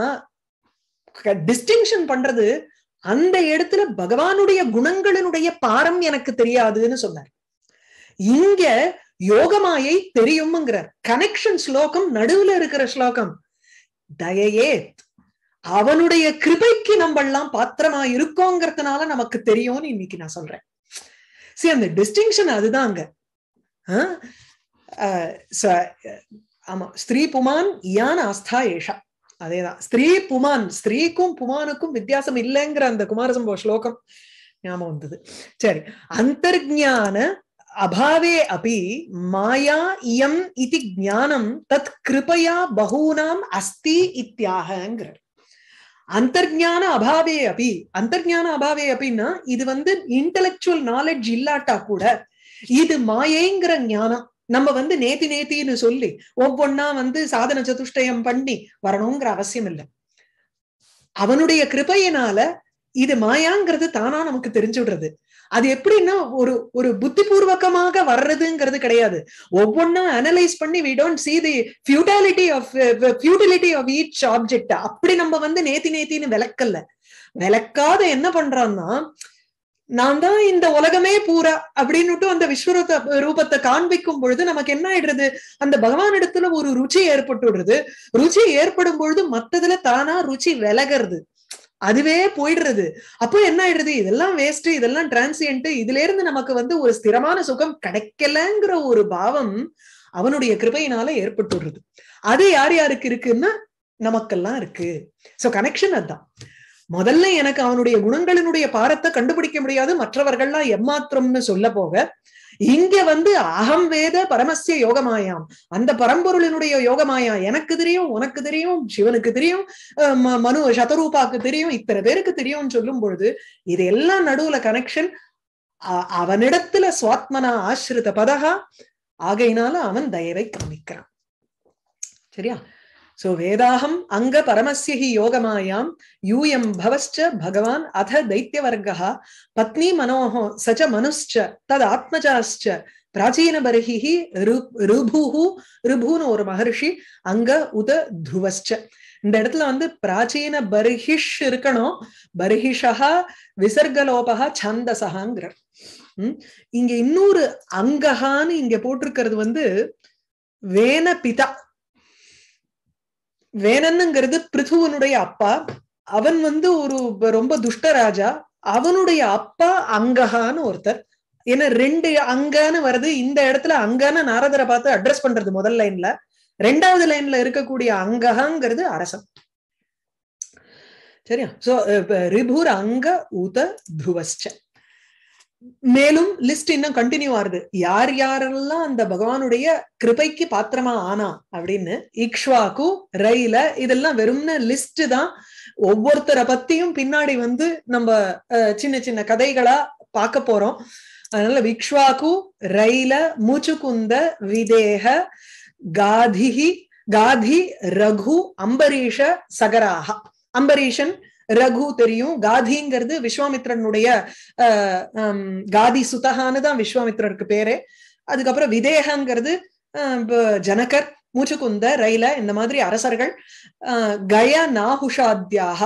S1: டிஸ்டிங்ஷன் பண்றது அந்த இடத்துல பகவானுடைய குணங்களினுடைய பாரம் எனக்கு தெரியாதுன்னு சொன்னார் இங்க யோகமாயை தெரியும்ங்கிறார் கனெக்ஷன் ஸ்லோகம் நடுவுல இருக்கிற ஸ்லோகம் தயையே அவனுடைய கிருபைக்கு நம்ம எல்லாம் பாத்திரமா இருக்கோங்கிறதுனால நமக்கு தெரியும்னு இன்னைக்கு நான் சொல்றேன் சரி அந்த டிஸ்டிங்ஷன் அதுதாங்க ஆமா ஸ்திரீ புமான் இயான் ஆஸ்தா ஏஷா அதேதான் ஸ்திரீ புமான் ஸ்திரீக்கும் புமானுக்கும் வித்தியாசம் இல்லைங்கிற அந்த குமாரசம்பவ ஸ்லோகம் ஞாபகம் வந்தது சரி அந்தர்ஜான அபாவே அபி மாயா இயம் இது ஜானம் தத் கிருபையா பகூனாம் அஸ்தி இத்தியாகங்கிறார் அந்தர்ஜான அபாவே அபி அந்தர்ஜான அபாவே அப்படின்னா இது வந்து இன்டலெக்சுவல் நாலேஜ் இல்லாட்டா கூட இது மாயைங்கிற ஞானம் நம்ம வந்து நேத்தி நேத்தின்னு சொல்லி ஒவ்வொன்னா வந்து சாதன சதுஷ்டயம் பண்ணி வரணுங்கிற அவசியம் இல்லை அவனுடைய கிருபையினால இது மாயாங்கிறது தானா நமக்கு தெரிஞ்சு விடுறது அது எப்படின்னா ஒரு ஒரு புத்திபூர்வகமாக வர்றதுங்கிறது கிடையாது ஒவ்வொன்னா அனலைஸ் பண்ணி we don't see the futility of futility of each object அப்படி நம்ம வந்து நேத்தி நேத்தின்னு விளக்கல்ல விளக்காத என்ன பண்றான்னா நான் தான் இந்த உலகமே பூரா அப்படின்னுட்டு அந்த விஸ்வரூப ரூபத்தை காண்பிக்கும் பொழுது நமக்கு என்ன ஆயிடுறது அந்த பகவான் இடத்துல ஒரு ருச்சி ஏற்பட்டு விடுறது ருச்சி ஏற்படும் பொழுது மத்ததுல தானா ருச்சி விலகிறது அதுவே போயிடுறது அப்போ என்ன ஆயிடுறது இதெல்லாம் வேஸ்ட் இதெல்லாம் டிரான்சியன்ட் இதுல இருந்து நமக்கு வந்து ஒரு ஸ்திரமான சுகம் கிடைக்கலங்கிற ஒரு பாவம் அவனுடைய கிருபையினால ஏற்பட்டுடுறது அது யார் யாருக்கு இருக்குன்னா நமக்கெல்லாம் இருக்கு சோ கனெக்ஷன் அதுதான் முதல்ல எனக்கு அவனுடைய குணங்களினுடைய பாரத்தை கண்டுபிடிக்க முடியாது மற்றவர்கள்லாம் எம்மாத்திரம்னு சொல்ல போக இங்க வந்து அகம் வேத பரமசிய யோகமாயாம் அந்த பரம்பொருளினுடைய யோகமாயாம் எனக்கு தெரியும் உனக்கு தெரியும் சிவனுக்கு தெரியும் மனு சதரூபாக்கு தெரியும் இத்தனை பேருக்கு தெரியும்னு சொல்லும் பொழுது இது எல்லாம் நடுவுல கனெக்ஷன் அவனிடத்துல சுவாத்மனா ஆசிரித பதகா ஆகையினால அவன் தயவை காமிக்கிறான் சரியா சோ வேதாகம் அங்க பரமசியஹி யோகமாயாம் யூயம் பவச்ச பகவான் அத தைத்தியவர்கா பத்னி மனோஹோ சச்ச மனுஷ்ச தத் ஆத்மஜாஸ்ச பிராச்சீன பருஹி ரிபுஹு ரிபுன்னு ஒரு மகர்ஷி அங்க உத துவச்ச இந்த இடத்துல வந்து பிராச்சீன பர்ஹிஷ் இருக்கணும் பர்ஹிஷா விசர்கலோபா சந்தசகாங்கிறார் உம் இங்க இன்னொரு அங்கஹான்னு இங்க போட்டிருக்கிறது வந்து வேன பிதா வேணன்னுங்கிறது பிருதுவனுடைய அப்பா அவன் வந்து ஒரு ரொம்ப துஷ்ட ராஜா அவனுடைய அப்பா அங்கஹான்னு ஒருத்தர் ஏன்னா ரெண்டு அங்கன்னு வருது இந்த இடத்துல அங்கன்னு நாரதரை பார்த்து அட்ரஸ் பண்றது முதல் லைன்ல ரெண்டாவது லைன்ல இருக்கக்கூடிய அங்ககாங்கிறது அரசன் சரியா சோ ரிபுர் அங்க உத துவஸ்ச மேலும் லிஸ்ட் இன்னும் கண்டினியூ ஆறுது யார் யாரெல்லாம் அந்த பகவானுடைய கிருபைக்கு பாத்திரமா ஆனா அப்படின்னு இக்ஷ்வாக்கு ரயில இதெல்லாம் வெறும்ன லிஸ்ட் தான் ஒவ்வொருத்தரை பத்தியும் பின்னாடி வந்து நம்ம சின்ன சின்ன கதைகளா பார்க்க போறோம் அதனால விக்ஷ்வாக்கு ரயில குந்த விதேக காதிகி காதி ரகு அம்பரீஷ சகராஹா அம்பரீஷன் ரகு தெரியும் காதிங்கிறது விஸ்வாமித்ரனுடைய காதி சுதகான்னு தான் விஸ்வாமித்ரருக்கு பேரு அதுக்கப்புறம் விதேகங்கிறது ஜனகர் மூச்சுக்குந்த ரயில இந்த மாதிரி அரசர்கள் கய நாகுஷாத்யாக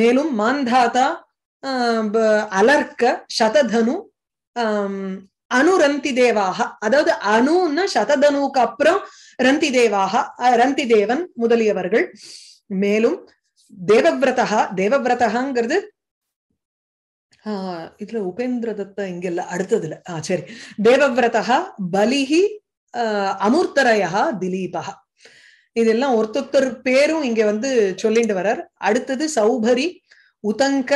S1: மேலும் மாந்தாதா அலர்க்க சததனு அனுரந்தி தேவாக அதாவது அணுன்னு சததனுக்கு அப்புறம் ரந்தி தேவாக ரந்தி தேவன் முதலியவர்கள் மேலும் தேவவிரதா தேவவிரதாங்கிறது ஆஹ் இதுல உபேந்திர தத்த இங்க இல்ல அடுத்ததுல ஆஹ் சரி தேவவிரதா பலிஹி அமூர்த்தரயா திலீபா இதெல்லாம் ஒருத்தொத்தர் பேரும் இங்க வந்து சொல்லிட்டு வரார் அடுத்தது சௌபரி உதங்க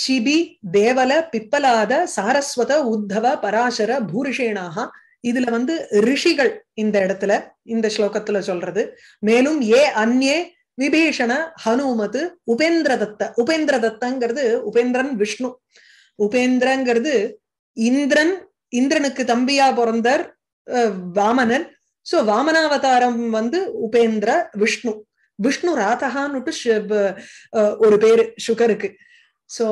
S1: ஷிபி தேவல பிப்பலாத சாரஸ்வத உத்தவ பராசர பூரிஷேனாக இதுல வந்து ரிஷிகள் இந்த இடத்துல இந்த ஸ்லோகத்துல சொல்றது மேலும் ஏ அந்நே விபீஷண ஹனுமது உபேந்திரதத்த உபேந்திரதத்தங்கிறது உபேந்திரன் விஷ்ணு உபேந்திரங்கிறது இந்திரன் இந்திரனுக்கு தம்பியா பிறந்தர் வாமனன் சோ வாமனாவதாரம் வந்து உபேந்திர விஷ்ணு விஷ்ணு ராதகான்னுட்டு ஒரு பேரு சுகருக்கு சோ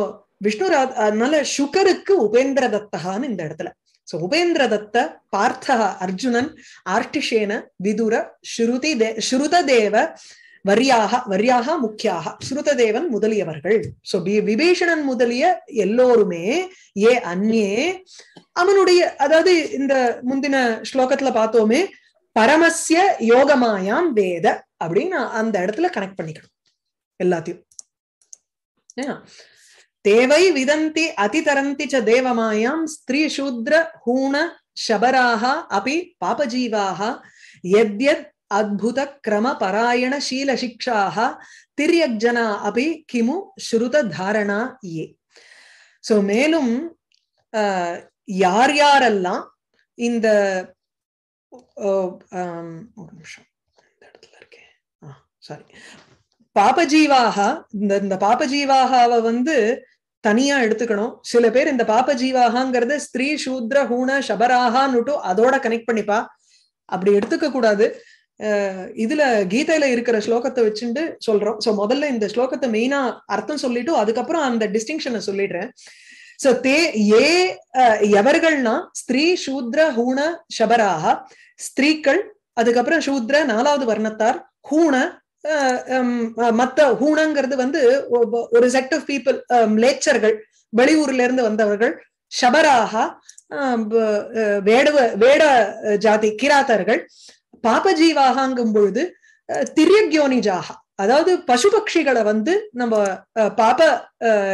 S1: விஷ்ணு ராத் அதனால சுகருக்கு உபேந்திர தத்தகான்னு இந்த இடத்துல சோ உபேந்திர தத்த பார்த்தஹா அர்ஜுனன் ஆர்டிஷேன விதுர ஸ்ருதி தே ஸ்ருத தேவ வரியாக வரியாக முக்கியாக ஸ்ருததேவன் முதலியவர்கள் சோ விபீஷணன் முதலிய எல்லோருமே ஏ அந்நே அவனுடைய அதாவது இந்த முந்தின ஸ்லோகத்துல பார்த்தோமே பரமசிய யோகமாயாம் வேத அப்படின்னு அந்த இடத்துல கனெக்ட் பண்ணிக்கணும் எல்லாத்தையும் தேவை விதந்தி அதிதரந்தி ச தேவமாயாம் ஸ்திரீ சூத்ர ஹூண சபராக அபி பாபஜீவாக எத்யத் அத்புத கிரம பராயண சீல சிக்ஷாக திரியக்ஜனா அபி கிமு ஸ்ருத தாரணா ஏ சோ மேலும் யார் யாரெல்லாம் இந்த ஒரு நிமிஷம் இந்த இடத்துல இருக்கேன் சாரி பாபஜீவாக இந்த இந்த பாபஜீவாகாவை வந்து தனியா எடுத்துக்கணும் சில பேர் இந்த பாப ஜீவாகாங்கிறத ஸ்திரீ சூத்ர ஹூண சபராகான்னுட்டு அதோட கனெக்ட் பண்ணிப்பா அப்படி எடுத்துக்க கூடாது இதுல கீதையில இருக்கிற ஸ்லோகத்தை வச்சுட்டு சொல்றோம் சோ முதல்ல இந்த ஸ்லோகத்தை மெயினா அர்த்தம் சொல்லிட்டு அதுக்கப்புறம் அந்த டிஸ்டிங்ஷனை சொல்லிடுறேன் சோ தே ஏ எவர்கள்னா ஸ்திரீ சூத்ர ஹூண ஷபராக ஸ்திரீக்கள் அதுக்கப்புறம் சூத்ர நாலாவது வர்ணத்தார் ஹூண மத்த ஹூணங்கிறது வந்து ஒரு செட் ஆஃப் பீப்புள் லேச்சர்கள் வெளியூர்ல இருந்து வந்தவர்கள் ஷபராக வேடுவ வேட ஜாதி கிராத்தர்கள் பாப ஜீவாகாங்கும் பொழுது திரியக்யோனிஜாக அதாவது பசு பட்சிகளை வந்து நம்ம பாப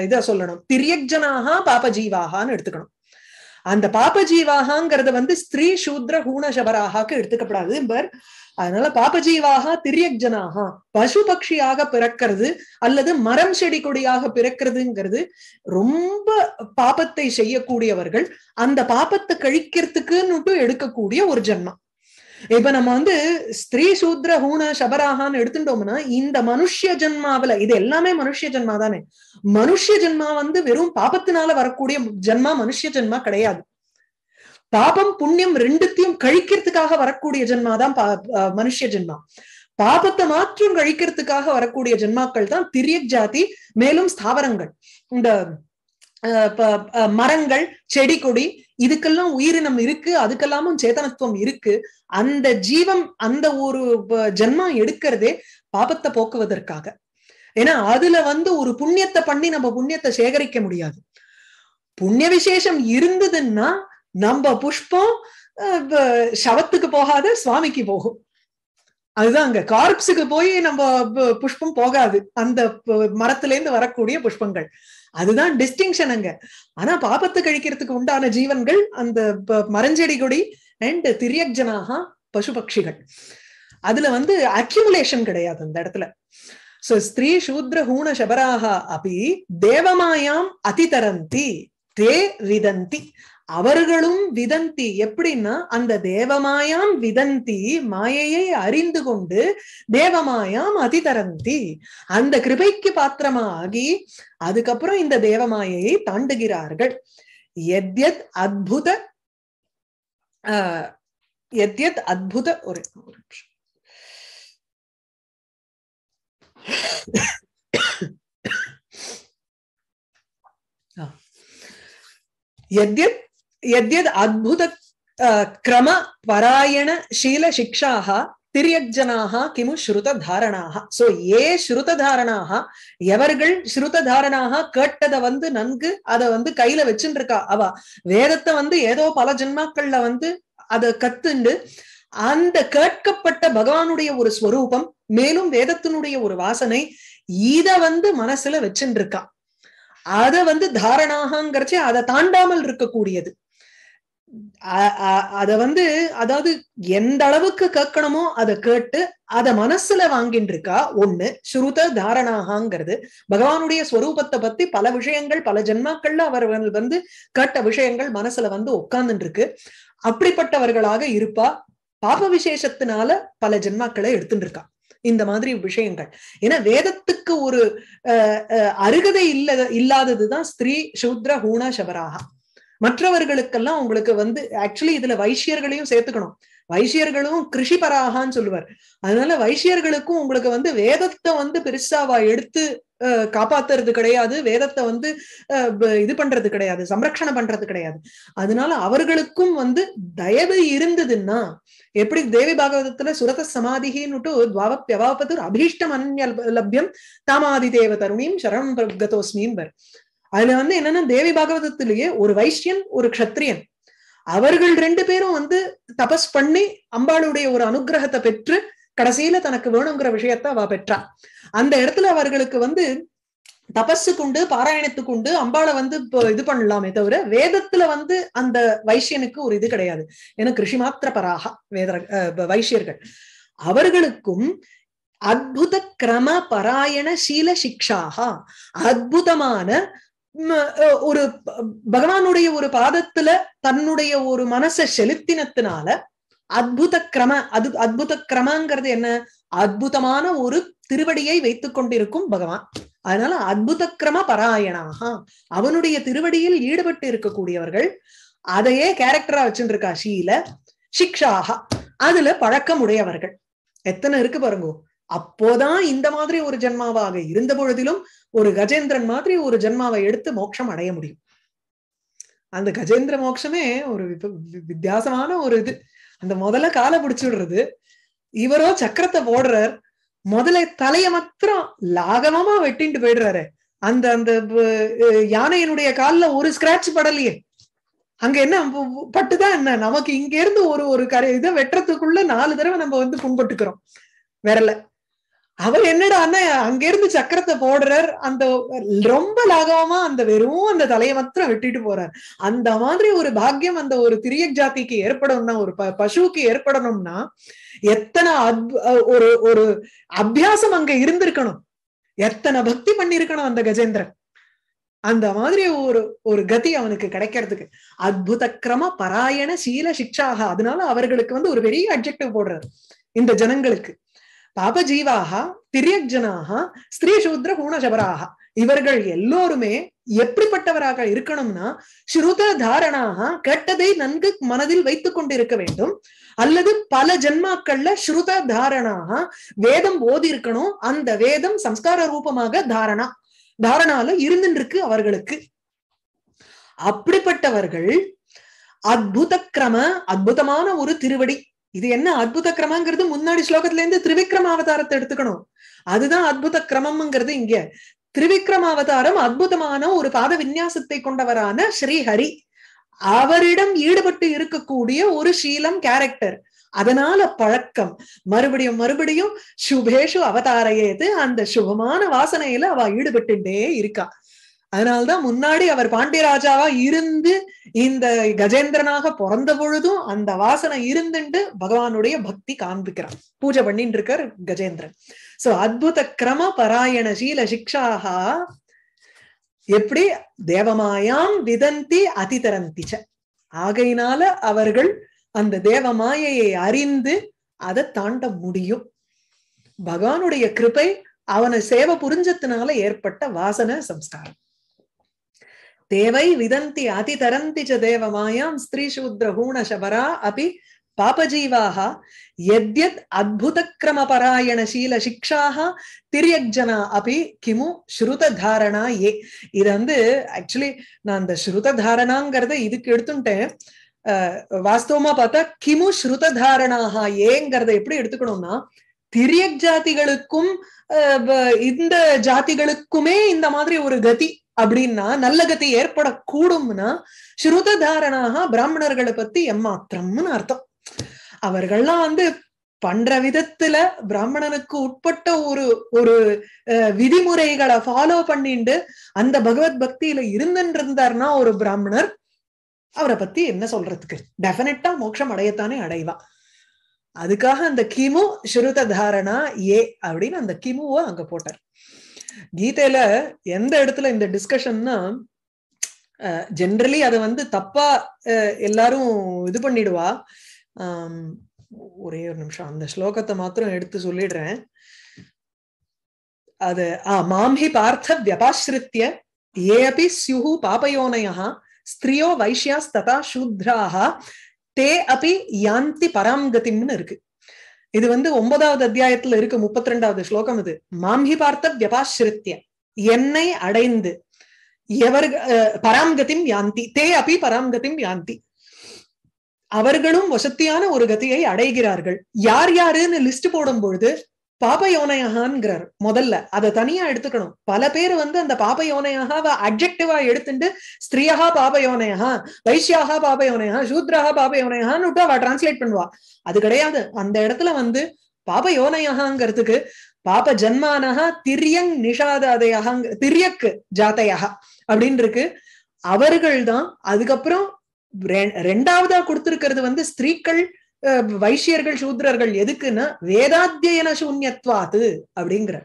S1: இத சொல்லணும் திரியக்ஜனாக பாப ஜீவாகான்னு எடுத்துக்கணும் அந்த பாப ஜீவாகாங்கிறத வந்து ஸ்திரீ சூத்ர சபராக எடுத்துக்கப்படாது பர் அதனால பாபஜீவாக திரியக்ஜனாக பசு பட்சியாக பிறக்கிறது அல்லது மரம் செடி கொடியாக பிறக்கிறதுங்கிறது ரொம்ப பாபத்தை செய்யக்கூடியவர்கள் அந்த பாபத்தை கழிக்கிறதுக்குன்னு எடுக்கக்கூடிய ஒரு ஜென்மம் இப்ப நம்ம வந்து ஸ்திரீ சூத்ர ஹூன சபராகான்னு எடுத்துட்டோம்னா இந்த மனுஷ ஜென்மாவில இது எல்லாமே மனுஷ ஜென்மா தானே மனுஷ ஜென்மா வந்து வெறும் பாபத்தினால வரக்கூடிய ஜென்மா மனுஷ ஜென்மா கிடையாது பாபம் புண்ணியம் ரெண்டுத்தையும் கழிக்கிறதுக்காக வரக்கூடிய ஜென்மா தான் மனுஷ ஜென்மா பாபத்தை மாற்றம் கழிக்கிறதுக்காக வரக்கூடிய ஜென்மாக்கள் தான் திரிய ஜாதி மேலும் ஸ்தாவரங்கள் இந்த மரங்கள் செடி கொடி இதுக்கெல்லாம் உயிரினம் இருக்கு அதுக்கெல்லாமும் சேதனத்துவம் இருக்கு அந்த ஜீவம் அந்த ஒரு ஜென்மம் எடுக்கிறதே பாபத்தை போக்குவதற்காக ஏன்னா அதுல வந்து ஒரு புண்ணியத்தை பண்ணி நம்ம புண்ணியத்தை சேகரிக்க முடியாது புண்ணிய விசேஷம் இருந்ததுன்னா நம்ம புஷ்பம் சவத்துக்கு போகாத சுவாமிக்கு போகும் அதுதான் அங்க கார்ப்ஸுக்கு போய் நம்ம புஷ்பம் போகாது அந்த மரத்துல இருந்து வரக்கூடிய புஷ்பங்கள் அதுதான் டிஸ்டிங்ஷன் அங்க ஆனா பாபத்தை கழிக்கிறதுக்கு உண்டான ஜீவன்கள் அந்த மரஞ்செடி கொடி அண்ட் திரியக் பசு பட்சிகள் அதுல வந்து அக்யூமுலேஷன் கிடையாது அந்த இடத்துல சோ ஸ்திரீ சூத்ர ஹூண சபராக அபி தேவமாயாம் அதிதரந்தி தே விதந்தி அவர்களும் விதந்தி எப்படின்னா அந்த தேவமாயாம் விதந்தி மாயையை அறிந்து கொண்டு தேவமாயாம் அதிதரந்தி அந்த கிருபைக்கு பாத்திரமாகி அதுக்கப்புறம் இந்த தேவமாயையை தாண்டுகிறார்கள் எத்யத் அத்புத எத்யத் அத்புத ஒரு எத்யத் यद्यद् अद्भुत क्रम परायण शील शिक्षाः திரியஜனாக கிமு ஸ்ருததாரணாக சோ ஏ ஸ்ருததாரணாக எவர்கள் தாரணாக கேட்டதை வந்து நன்கு அதை வந்து கையில வச்சுட்டு இருக்கா அவ வேதத்தை வந்து ஏதோ பல ஜென்மாக்கள்ல வந்து அதை கத்துண்டு அந்த கேட்கப்பட்ட பகவானுடைய ஒரு ஸ்வரூபம் மேலும் வேதத்தினுடைய ஒரு வாசனை இத வந்து மனசுல வச்சுட்டு இருக்கா அத வந்து தாரணாகங்கிறச்சு அதை தாண்டாமல் இருக்கக்கூடியது அத வந்து அதாவது எந்த அளவுக்கு கேட்கணுமோ அதை கேட்டு அத மனசுல வாங்கிட்டு இருக்கா ஒண்ணு ஸ்ருத தாரணாகாங்கிறது பகவானுடைய ஸ்வரூபத்தை பத்தி பல விஷயங்கள் பல ஜென்மாக்கள்ல அவர்கள் வந்து கேட்ட விஷயங்கள் மனசுல வந்து உட்கார்ந்துட்டு இருக்கு அப்படிப்பட்டவர்களாக இருப்பா பாப விசேஷத்தினால பல ஜென்மாக்களை எடுத்துட்டு இருக்கா இந்த மாதிரி விஷயங்கள் ஏன்னா வேதத்துக்கு ஒரு அருகதை இல்ல இல்லாததுதான் ஸ்திரீ சூத்ர ஹூணா சபராகா மற்றவர்களுக்கெல்லாம் உங்களுக்கு வந்து ஆக்சுவலி இதுல வைசியர்களையும் சேர்த்துக்கணும் வைசியர்களும் கிருஷி பராகான்னு சொல்லுவார் அதனால வைசியர்களுக்கும் உங்களுக்கு வந்து வேதத்தை வந்து பெருசாவா எடுத்து காப்பாத்துறது கிடையாது வேதத்தை வந்து இது பண்றது கிடையாது சம்ரக்ஷணம் பண்றது கிடையாது அதனால அவர்களுக்கும் வந்து தயவு இருந்ததுன்னா எப்படி தேவி பாகவதத்துல சுரத சமாதிகின்னுட்டு துவாவப்பியவாபத்து அபீஷ்டம் அந்நிய லபியம் தாமாதி தேவ தருணியும் சரணம் கதோஸ்மியும் வர் அதுல வந்து என்னன்னா தேவி பாகவதத்திலேயே ஒரு வைஷ்யன் ஒரு க்ஷத்ரியன் அவர்கள் ரெண்டு பேரும் வந்து தபஸ் பண்ணி அம்பாளுடைய ஒரு அனுகிரகத்தை பெற்று கடைசியில தனக்கு வேணுங்கிற விஷயத்த அவ பெற்றா அந்த இடத்துல அவர்களுக்கு வந்து தபஸுக்கு கொண்டு பாராயணத்துக்கு கொண்டு அம்பாளை வந்து இப்போ இது பண்ணலாமே தவிர வேதத்துல வந்து அந்த வைஷ்யனுக்கு ஒரு இது கிடையாது ஏன்னா கிருஷி மாத்திர பராக வேத வைஷ்யர்கள் அவர்களுக்கும் அத்புத கிரம பராயண சீல சிக்ஷாகா அற்புதமான ஒரு பகவானுடைய ஒரு பாதத்துல தன்னுடைய ஒரு மனசை செலுத்தினத்தினால அத்புத கிரம அது அத்புத கிரமங்கிறது என்ன அற்புதமான ஒரு திருவடியை வைத்துக் கொண்டிருக்கும் பகவான் அதனால அத்புத கிரம பராயணாக அவனுடைய திருவடியில் ஈடுபட்டு இருக்கக்கூடியவர்கள் அதையே கேரக்டரா வச்சுட்டு இருக்கா ஷீல சிக்ஷாக அதுல பழக்கம் உடையவர்கள் எத்தனை இருக்கு பாருங்க அப்போதான் இந்த மாதிரி ஒரு ஜென்மாவாக இருந்த பொழுதிலும் ஒரு கஜேந்திரன் மாதிரி ஒரு ஜென்மாவை எடுத்து மோட்சம் அடைய முடியும் அந்த கஜேந்திர மோட்சமே ஒரு வித்தியாசமான ஒரு இது அந்த முதல்ல காலை பிடிச்சு விடுறது இவரோ சக்கரத்தை போடுறார் முதல்ல தலைய மாத்திரம் லாகவமா வெட்டின்ட்டு போயிடுறாரு அந்த அந்த யானையினுடைய காலில் ஒரு ஸ்கிராச் படலையே அங்க என்ன பட்டுதான் என்ன நமக்கு இங்க இருந்து ஒரு ஒரு கரை இதை வெட்டுறதுக்குள்ள நாலு தடவை நம்ம வந்து புண்பட்டுக்கிறோம் விரல அவர் என்னடா அங்க இருந்து சக்கரத்தை போடுறார் அந்த ரொம்ப லாகவமா அந்த வெறும் அந்த தலையை மாத்திரம் வெட்டிட்டு போறார் அந்த மாதிரி ஒரு பாக்கியம் அந்த ஒரு திரிய ஜாத்திக்கு ஏற்படணும்னா ஒரு பசுவுக்கு ஏற்படணும்னா எத்தனை ஒரு ஒரு அபியாசம் அங்க இருந்திருக்கணும் எத்தனை பக்தி பண்ணிருக்கணும் அந்த கஜேந்திரன் அந்த மாதிரி ஒரு ஒரு கதி அவனுக்கு கிடைக்கிறதுக்கு அத்புத கிரம பராயண சீல சிக்ஷாக அதனால அவர்களுக்கு வந்து ஒரு பெரிய அப்ஜெக்டிவ் போடுறாரு இந்த ஜனங்களுக்கு பாபஜீவாக திரியஜனாக ஸ்திரீ சூத்ர கூணசபராக இவர்கள் எல்லோருமே எப்படிப்பட்டவராக இருக்கணும்னா ஸ்ருத தாரணாக கெட்டதை நன்கு மனதில் வைத்துக் கொண்டிருக்க வேண்டும் அல்லது பல ஜென்மாக்கள்ல ஸ்ருத தாரணாக வேதம் ஓதி இருக்கணும் அந்த வேதம் சம்ஸ்கார ரூபமாக தாரணா தாரணால இருந்துருக்கு அவர்களுக்கு அப்படிப்பட்டவர்கள் அத்புத கிரம ஒரு திருவடி இது என்ன அற்புத கிரமங்கிறது முன்னாடி ஸ்லோகத்துல இருந்து திரிவிக்ரம அவதாரத்தை எடுத்துக்கணும் அதுதான் அற்புத கிரமம்ங்கிறது இங்க திரிவிக்ரம அவதாரம் அற்புதமான ஒரு பாத விநியாசத்தை கொண்டவரான ஸ்ரீஹரி அவரிடம் ஈடுபட்டு இருக்கக்கூடிய ஒரு சீலம் கேரக்டர் அதனால பழக்கம் மறுபடியும் மறுபடியும் சுபேஷு அவதாரையேது அந்த சுபமான வாசனையில அவ ஈடுபட்டுட்டே இருக்கா அதனால்தான் முன்னாடி அவர் பாண்டிய ராஜாவா இருந்து இந்த கஜேந்திரனாக பிறந்த பொழுதும் அந்த வாசனை இருந்துட்டு பகவானுடைய பக்தி காண்பிக்கிறான் பூஜை பண்ணிட்டு இருக்கார் கஜேந்திரன் சோ அத்புத கிரம பராயண சீல சிக்ஷாகா எப்படி தேவமாயாம் விதந்தி அதிதரந்திச்ச ஆகையினால அவர்கள் அந்த தேவ மாயையை அறிந்து அதை தாண்ட முடியும் பகவானுடைய கிருபை அவனை சேவை புரிஞ்சத்தினால ஏற்பட்ட வாசன சம்ஸ்காரம் தேவை விதந்தி அதிதரந்தி ச தேவமாயாம் சபரா அபி பாபஜீவாக எத்யத் பராயண சீல சிக்ஷாக திரியக்ஜனா அபி கிமு ஸ்ருததாரணா ஏ இது வந்து ஆக்சுவலி நான் அந்த தாரணாங்கிறத இதுக்கு எடுத்துட்டேன் வாஸ்தவமா பார்த்தா கிமு தாரணாக ஏங்கிறத எப்படி எடுத்துக்கணும்னா திரியக் ஜாதிகளுக்கும் இந்த ஜாதிகளுக்குமே இந்த மாதிரி ஒரு கதி அப்படின்னா நல்லகத்தை ஏற்படக்கூடும்னா ஸ்ருத தாரணாக பிராமணர்களை பத்தி எம்மாத்திரம்னு அர்த்தம் அவர்கள்லாம் வந்து பண்ற விதத்துல பிராமணனுக்கு உட்பட்ட ஒரு ஒரு விதிமுறைகளை ஃபாலோ பண்ணிட்டு அந்த பகவத் பக்தியில இருந்துருந்தார்னா ஒரு பிராமணர் அவரை பத்தி என்ன சொல்றதுக்கு டெபினட்டா மோட்சம் அடையத்தானே அடைவா அதுக்காக அந்த கிமு ஸ்ருத தாரணா ஏ அப்படின்னு அந்த கிமுவை அங்க போட்டார் கீதையில எந்த இடத்துல இந்த டிஸ்கஷன்னா ஜென்ரலி அதை வந்து தப்பா எல்லாரும் இது பண்ணிடுவா ஒரே ஒரு நிமிஷம் அந்த ஸ்லோகத்தை மாத்திரம் எடுத்து சொல்லிடுறேன் அது ஆ மாம் ஹி பார்த்த வியபாஸ்ருத்திய ஏ அப்பி ஸ்யுஹு பாபயோனயா ஸ்திரியோ வைஷ்யாஸ் ததா சூத்ராக தே அப்படி யாந்தி பராம் கதிம்னு இருக்கு இது வந்து ஒன்பதாவது அத்தியாயத்துல இருக்க முப்பத்தி ரெண்டாவது ஸ்லோகம் இது மாம்ஹி பார்த்த வியபாஸ்ரித்ய என்னை அடைந்து எவர் பராம்கதிம் யாந்தி தே அபி பராம்கத்தின் யாந்தி அவர்களும் வசத்தியான ஒரு கதியை அடைகிறார்கள் யார் யாருன்னு லிஸ்ட் போடும் பொழுது பாபயோனயகான்ங்கிறார் முதல்ல அதை தனியா எடுத்துக்கணும் பல பேர் வந்து அந்த பாபயோனயகாவை அப்ஜெக்டிவா எடுத்துட்டு ஸ்திரீயகா பாபயோனயகா வைஷ்யாகா பாபயோனயகா சூத்ரஹா பாபயோனயகான்னு விட்டு அவ டிரான்ஸ்லேட் பண்ணுவா அது கிடையாது அந்த இடத்துல வந்து பாபயோனயகாங்கிறதுக்கு பாப ஜன்மானஹா திரியங் நிஷாதாதையாக திரியக்கு ஜாத்தையாக அப்படின்னு இருக்கு அவர்கள் தான் அதுக்கப்புறம் ரெண்டாவதா கொடுத்திருக்கிறது வந்து ஸ்திரீக்கள் வைஷ்யர்கள் சூத்ரர்கள் எதுக்குன்னா வேதாத்தியன சூன்யத்வாத்து அப்படிங்கிற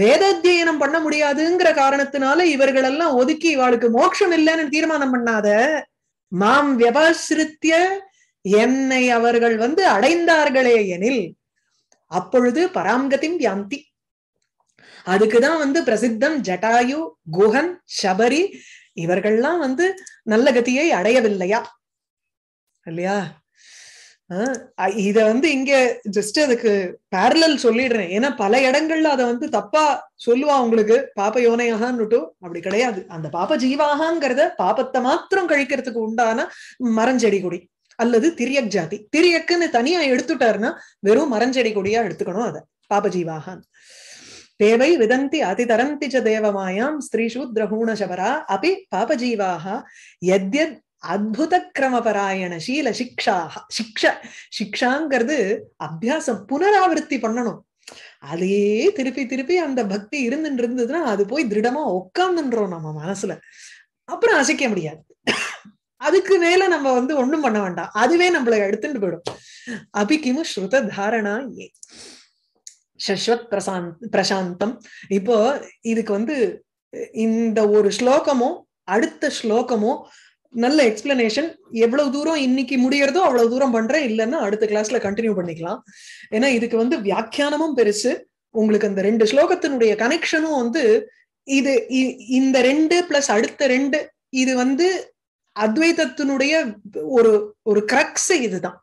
S1: வேதாத்தியனம் பண்ண முடியாதுங்கிற காரணத்தினால இவர்கள் எல்லாம் ஒதுக்கி இவாளுக்கு மோட்சம் இல்லைன்னு தீர்மானம் பண்ணாத மாம் வியபாசிருத்திய என்னை அவர்கள் வந்து அடைந்தார்களே எனில் அப்பொழுது பராம்கதிம் வியாந்தி அதுக்குதான் வந்து பிரசித்தம் ஜட்டாயு குஹன் சபரி இவர்கள்லாம் வந்து நல்ல கதியை அடையவில்லையா இல்லையா இத வந்து இங்க ஜஸ்ட் அதுக்கு பேரலல் சொல்லிடுறேன் ஏன்னா பல இடங்கள்ல அதை வந்து தப்பா சொல்லுவா உங்களுக்கு பாப்ப யோனையாகன்னுட்டும் அப்படி கிடையாது அந்த பாப்ப ஜீவாகாங்கிறத பாப்பத்தை மாத்திரம் கழிக்கிறதுக்கு உண்டான மரஞ்செடி கொடி அல்லது திரியக் ஜாதி திரியக்குன்னு தனியா எடுத்துட்டாருன்னா வெறும் மரஞ்செடி கொடியா எடுத்துக்கணும் அதை பாப ஜீவாகான் தேவை விதந்தி அதிதரந்தி ச தேவமாயாம் ஸ்ரீ திரகூண சபரா பாபஜீவாக எத்யத் அத்புத கிரமபராயண சீல சிக்ஷா சிக்ஷ சிக்ஷாங்கிறது அபியாசம் புனராவிருத்தி பண்ணணும் அதையே திருப்பி திருப்பி அந்த பக்தி இருந்துட்டு இருந்ததுன்னா அது போய் திருடமா உட்காந்துன்றோம் நம்ம மனசுல அப்புறம் அசைக்க முடியாது அதுக்கு மேல நம்ம வந்து ஒண்ணும் பண்ண வேண்டாம் அதுவே நம்மளை எடுத்துட்டு போயிடும் அபிகிமு ஸ்ருத தாரணா ஏ சஸ்வத் பிரசாந்த் பிரசாந்தம் இப்போ இதுக்கு வந்து இந்த ஒரு ஸ்லோகமும் அடுத்த ஸ்லோகமும் நல்ல எக்ஸ்பிளனேஷன் எவ்வளவு தூரம் இன்னைக்கு முடியறதோ அவ்வளவு தூரம் பண்றேன் இல்லைன்னா அடுத்த கிளாஸ்ல கண்டினியூ பண்ணிக்கலாம் ஏன்னா இதுக்கு வந்து வியாக்கியானமும் பெருசு உங்களுக்கு அந்த ரெண்டு ஸ்லோகத்தினுடைய கனெக்ஷனும் வந்து இது இந்த ரெண்டு பிளஸ் அடுத்த ரெண்டு இது வந்து அத்வைதத்தினுடைய ஒரு ஒரு கிரக்ஸ் இதுதான்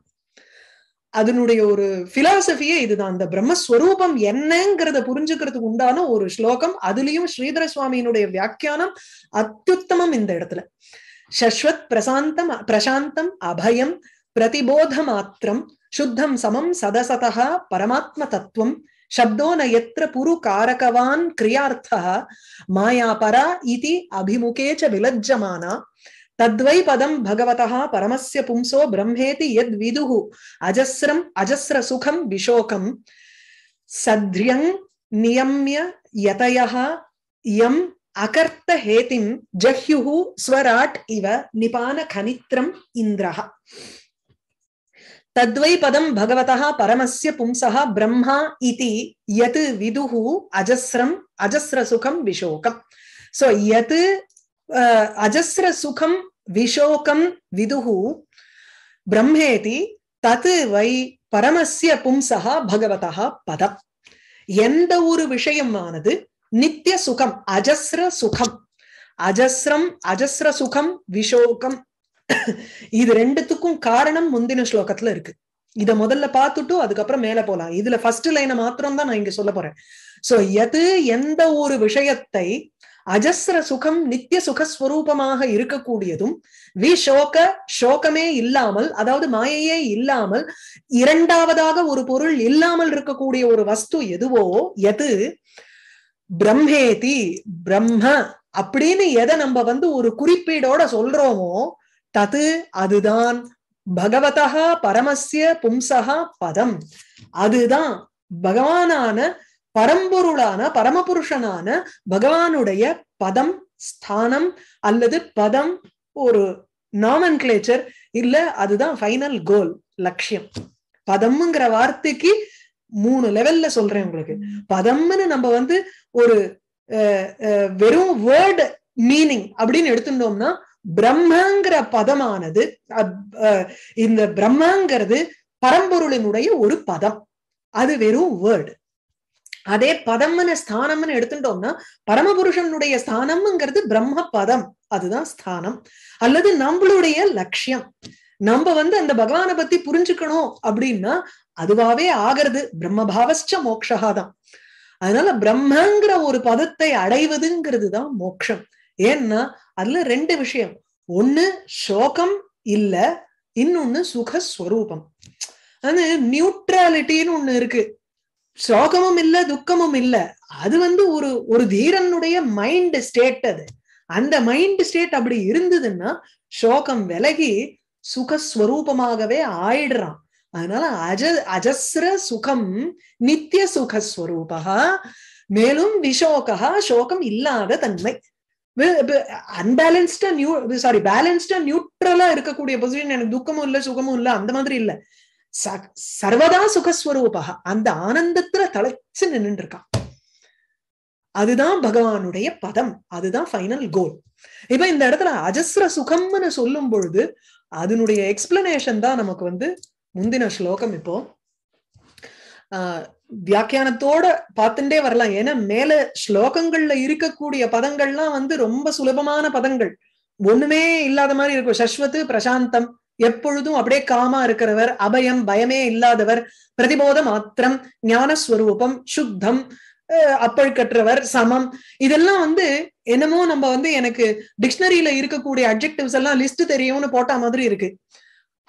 S1: அதனுடைய ஒரு பிலாசபியே இதுதான் அந்த பிரம்மஸ்வரூபம் என்னங்கிறத புரிஞ்சுக்கிறதுக்கு உண்டான ஒரு ஸ்லோகம் அதுலயும் ஸ்ரீதர சுவாமியினுடைய வியாக்கியானம் அத்தியுத்தமம் இந்த இடத்துல शश्वत प्रशान्तम प्रशान्तम अभयम प्रतिबोधमात्रम शुद्धम समम सदसतः परमात्मतत्वम शब्दो न यत्र पुरु क्रियार्थः मायापरा इति अभिमुखे च विलज्जमाना तद्वै पदं भगवतः परमस्य पुंसो ब्रह्मेति यद्विदुः अजस्रम् अजस्रसुखं विशोकं सध्र्यं नियम्य यतयः यं அகர்த்த ஹேதிம் ஜஹ்யுஹு ஸ்வராட் இவ நிபான கனித்ரம் இந்திரஹ தத்வை பதம் பகவதः பரமஸ்ய பும்சா பிரம்மா இதி யத் விதுஹு அஜஸ்ரம் அஜஸ்ர சுகம் விஷோகம் சோ யத் அஜஸ்ர சுகம் விஷோகம் விதுஹு பிரம்மேதி தத் வை பரமஸ்ய பும்சா பகவதா பதம் எந்த ஒரு விஷயமானது நித்திய சுகம் அஜஸ்ர சுகம் அஜஸ்ரம் அஜஸ்ர சுகம் விஷோகம் இது ரெண்டுத்துக்கும் காரணம் முந்தின ஸ்லோகத்துல இருக்கு இத முதல்ல பார்த்துட்டு அதுக்கப்புறம் மேல போலாம் இதுல ஃபர்ஸ்ட் லைனை மாத்திரம் தான் நான் இங்க சொல்ல போறேன் சோ எது எந்த ஒரு விஷயத்தை அஜஸ்ர சுகம் நித்திய சுகஸ்வரூபமாக இருக்கக்கூடியதும் வி சோக சோகமே இல்லாமல் அதாவது மாயையே இல்லாமல் இரண்டாவதாக ஒரு பொருள் இல்லாமல் இருக்கக்கூடிய ஒரு வஸ்து எதுவோ எது பிரம்மேதி பிரம்ம அப்படின்னு எதை நம்ம வந்து ஒரு குறிப்பீடோட சொல்றோமோ தது அதுதான் பகவதா பரமசிய பும்சகா பதம் அதுதான் பகவானான பரம்பொருளான பரமபுருஷனான பகவானுடைய பதம் ஸ்தானம் அல்லது பதம் ஒரு நாமன்கிளேச்சர் இல்ல அதுதான் ஃபைனல் கோல் லட்சியம் பதம்ங்கிற வார்த்தைக்கு மூணு லெவல்ல சொல்றேன் உங்களுக்கு பதம்னு நம்ம வந்து ஒரு வெறும் வேர்டு மீனிங் அப்படின்னு எடுத்துட்டோம்னா பிரம்மங்கிற பதமானது இந்த பிரம்மங்கிறது பரம்பொருளினுடைய ஒரு பதம் அது வெறும் வேர்டு அதே பதம்னு ஸ்தானம்னு எடுத்துட்டோம்னா பரமபுருஷனுடைய ஸ்தானம்ங்கிறது பிரம்ம பதம் அதுதான் ஸ்தானம் அல்லது நம்மளுடைய லட்சியம் நம்ம வந்து அந்த பகவானை பத்தி புரிஞ்சுக்கணும் அப்படின்னா அதுவாவே ஆகிறது பிரம்மபாவஸ்ட மோக்ஷகா தான் அதனால பிரம்மங்கிற ஒரு பதத்தை அடைவதுங்கிறது தான் மோட்சம் ஏன்னா அதுல ரெண்டு விஷயம் ஒண்ணு சோகம் இல்ல இன்னொன்னு சுகஸ்வரூபம் அது நியூட்ராலிட்டின்னு ஒண்ணு இருக்கு சோகமும் இல்ல துக்கமும் இல்ல அது வந்து ஒரு ஒரு தீரனுடைய மைண்ட் ஸ்டேட் அது அந்த மைண்ட் ஸ்டேட் அப்படி இருந்ததுன்னா சோகம் விலகி சுகஸ்வரூபமாகவே ஆயிடுறான் அதனால அஜ அஜஸ்ர சுகம் நித்திய சுகஸ்வரூபா மேலும் விஷோகா சோகம் இல்லாத தன்மை அன்பேலன்ஸ்டா நியூ சாரி பேலன்ஸ்டா நியூட்ரலா இருக்கக்கூடிய பொசிஷன் எனக்கு துக்கமும் இல்ல சுகமும் இல்ல அந்த மாதிரி இல்ல சர்வதா சுகஸ்வரூபா அந்த ஆனந்தத்துல தலைச்சு நின்று இருக்கான் அதுதான் பகவானுடைய பதம் அதுதான் ஃபைனல் கோல் இப்ப இந்த இடத்துல அஜஸ்ர சுகம்னு சொல்லும் பொழுது அதனுடைய எக்ஸ்பிளனேஷன் தான் நமக்கு வந்து முந்தின ஸ்லோகம் இப்போ வியாக்கியானத்தோட பார்த்துட்டே வரலாம் ஏன்னா மேல ஸ்லோகங்கள்ல இருக்கக்கூடிய பதங்கள்லாம் வந்து ரொம்ப சுலபமான பதங்கள் ஒண்ணுமே இல்லாத மாதிரி இருக்கும் சஸ்வத்து பிரசாந்தம் எப்பொழுதும் அப்படியே காமா இருக்கிறவர் அபயம் பயமே இல்லாதவர் பிரதிபோத மாத்திரம் ஞானஸ்வரூபம் சுத்தம் அப்பல் கற்றவர் சமம் இதெல்லாம் வந்து என்னமோ நம்ம வந்து எனக்கு டிக்ஷனரியில இருக்கக்கூடிய அப்ஜெக்டிவ்ஸ் எல்லாம் லிஸ்ட் தெரியும்னு போட்ட மாதிரி இருக்கு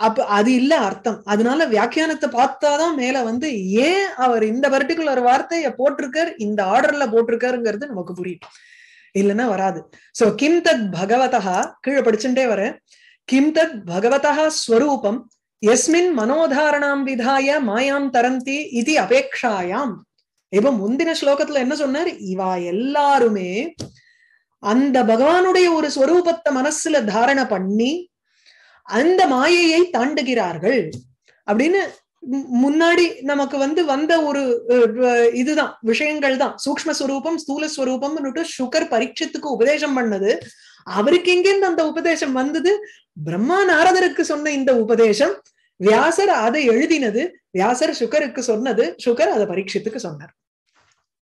S1: அப்ப அது இல்ல அர்த்தம் அதனால வியாக்கியானத்தை பார்த்தாதான் மேல வந்து ஏன் அவர் இந்த பர்டிகுலர் வார்த்தையை போட்டிருக்கார் இந்த ஆர்டர்ல போட்டிருக்காருங்கிறது நமக்கு புரியும் இல்லைன்னா வராது சோ கிம் தத் பகவதா கீழே படிச்சுட்டே வர கிம் தத் பகவதா ஸ்வரூபம் எஸ்மின் மனோதாரணாம் விதாய மாயாம் தரந்தி இது அபேக்ஷாயாம் இப்ப முந்தின ஸ்லோகத்துல என்ன சொன்னார் இவா எல்லாருமே அந்த பகவானுடைய ஒரு ஸ்வரூபத்தை மனசுல தாரண பண்ணி அந்த மாயையை தாண்டுகிறார்கள் அப்படின்னு முன்னாடி நமக்கு வந்து வந்த ஒரு இதுதான் விஷயங்கள் தான் சூக்ம ஸ்வரூபம் ஸ்தூல ஸ்வரூபம் சுகர் பரீட்சத்துக்கு உபதேசம் பண்ணது அவருக்கு எங்கேருந்து அந்த உபதேசம் வந்தது பிரம்மா நாரதருக்கு சொன்ன இந்த உபதேசம் வியாசர் அதை எழுதினது வியாசர் சுகருக்கு சொன்னது சுகர் அதை பரீட்சத்துக்கு சொன்னார்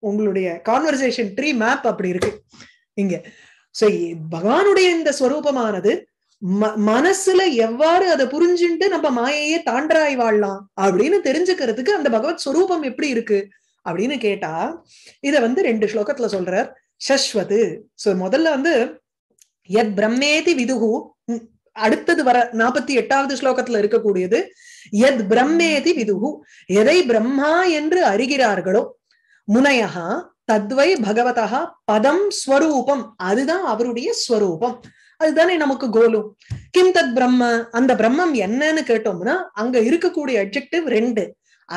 S1: உங்களுடைய கான்வர்சேஷன் ட்ரீ மேப் அப்படி இருக்கு இங்க சோ பகவானுடைய இந்த ஸ்வரூபமானது மனசுல எவ்வாறு அதை புரிஞ்சுட்டு நம்ம மாயையே தாண்டராய் வாழலாம் அப்படின்னு தெரிஞ்சுக்கிறதுக்கு அந்த பகவத் சுரூபம் எப்படி இருக்கு அப்படின்னு கேட்டா இத வந்து ரெண்டு ஸ்லோகத்துல சொல்றார் சஸ்வது சோ முதல்ல வந்து எத் பிரம்மேதி விதுகு அடுத்தது வர நாற்பத்தி எட்டாவது ஸ்லோகத்துல இருக்கக்கூடியது எத் பிரம்மேதி விதுகு எதை பிரம்மா என்று அறிகிறார்களோ முனையகா தத்வை பகவதா பதம் ஸ்வரூபம் அதுதான் அவருடைய ஸ்வரூபம் அதுதானே நமக்கு கோலும் கிம் தத் பிரம்ம அந்த பிரம்மம் என்னன்னு கேட்டோம்னா அங்க இருக்கக்கூடிய அப்ஜெக்டிவ் ரெண்டு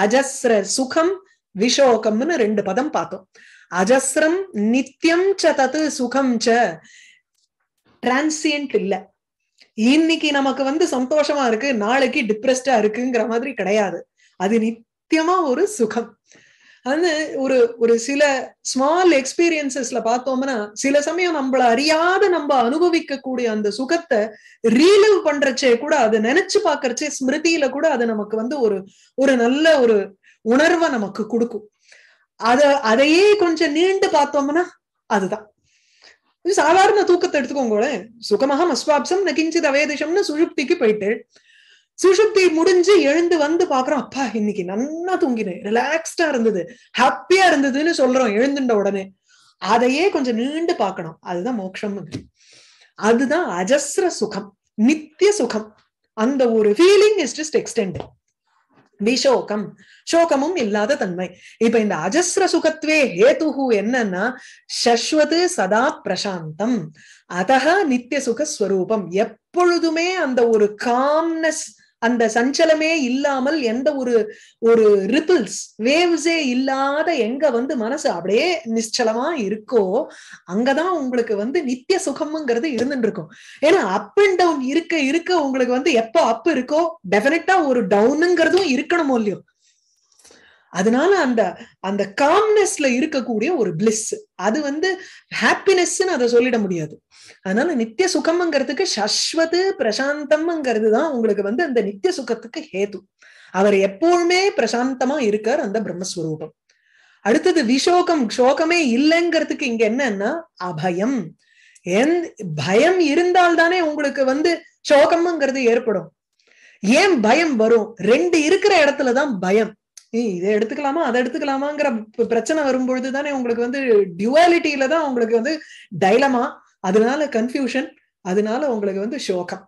S1: அஜஸ்ர சுகம் விஷோகம்னு ரெண்டு பதம் பார்த்தோம் அஜஸ்ரம் நித்தியம் ச தத்து சுகம் ச டிரான்சியன்ட் இல்ல இன்னைக்கு நமக்கு வந்து சந்தோஷமா இருக்கு நாளைக்கு டிப்ரெஸ்டா இருக்குங்கிற மாதிரி கிடையாது அது நித்தியமா ஒரு சுகம் வந்து ஒரு ஒரு சில ஸ்மால் எக்ஸ்பீரியன்சஸ்ல பார்த்தோம்னா சில சமயம் நம்மள அறியாத நம்ம அனுபவிக்க கூடிய அந்த சுகத்தை ரீலிவ் பண்றச்சே கூட அதை நினைச்சு பாக்குறச்சே ஸ்மிருதியில கூட அது நமக்கு வந்து ஒரு ஒரு நல்ல ஒரு உணர்வை நமக்கு கொடுக்கும் அத அதையே கொஞ்சம் நீண்டு பார்த்தோம்னா அதுதான் சாதாரண தூக்கத்தை எடுத்துக்கோங்களேன் சுகமாக மஸ்வாப்சம் நகிஞ்சித் அவேதிஷம்னு சுழுப்திக்கு போயிட்டு சுஷுப்தி முடிஞ்சு எழுந்து வந்து பாக்குறோம் அப்பா இன்னைக்கு நன்னா தூங்கினேன் ரிலாக்ஸ்டா இருந்தது ஹாப்பியா இருந்ததுன்னு சொல்றோம் எழுந்துட்ட உடனே அதையே கொஞ்சம் நீண்டு பார்க்கணும் அதுதான் மோட்சம் அதுதான் அஜஸ்ர சுகம் நித்திய சுகம் அந்த ஒரு ஃபீலிங் இஸ் ஜஸ்ட் எக்ஸ்டெண்ட் விஷோகம் சோகமும் இல்லாத தன்மை இப்ப இந்த அஜஸ்ர சுகத்துவே ஹேதுகு என்னன்னா சஸ்வது சதா பிரசாந்தம் அதக நித்திய சுகஸ்வரூபம் எப்பொழுதுமே அந்த ஒரு காம்னஸ் அந்த சஞ்சலமே இல்லாமல் எந்த ஒரு ஒரு ரிப்பிள்ஸ் வேவ்ஸே இல்லாத எங்க வந்து மனசு அப்படியே நிச்சலமா இருக்கோ அங்கதான் உங்களுக்கு வந்து நித்திய சுகம்ங்கிறது இருந்துட்டு இருக்கும் ஏன்னா அப் அண்ட் டவுன் இருக்க இருக்க உங்களுக்கு வந்து எப்போ அப் இருக்கோ டெஃபினட்டா ஒரு டவுனுங்கிறதும் இருக்கணும் இல்லையோ அதனால அந்த அந்த காம்னஸ்ல இருக்கக்கூடிய ஒரு பிளிஸ் அது வந்து ஹாப்பினஸ்ன்னு அதை சொல்லிட முடியாது அதனால நித்திய சுகம்ங்கிறதுக்கு சஸ்வது பிரசாந்தம்ங்கிறது தான் உங்களுக்கு வந்து அந்த நித்திய சுகத்துக்கு ஹேது அவர் எப்பவுமே பிரசாந்தமா இருக்கார் அந்த பிரம்மஸ்வரூபம் அடுத்தது விஷோகம் சோகமே இல்லைங்கிறதுக்கு இங்க என்னன்னா அபயம் பயம் இருந்தால்தானே உங்களுக்கு வந்து சோகம்ங்கிறது ஏற்படும் ஏன் பயம் வரும் ரெண்டு இருக்கிற இடத்துலதான் பயம் இதை எடுத்துக்கலாமா அதை எடுத்துக்கலாமாங்கிற பிரச்சனை வரும்பொழுது தானே உங்களுக்கு வந்து டியூவாலிட்டியில தான் உங்களுக்கு வந்து டைலமா அதனால கன்ஃபியூஷன் அதனால உங்களுக்கு வந்து ஷோகம்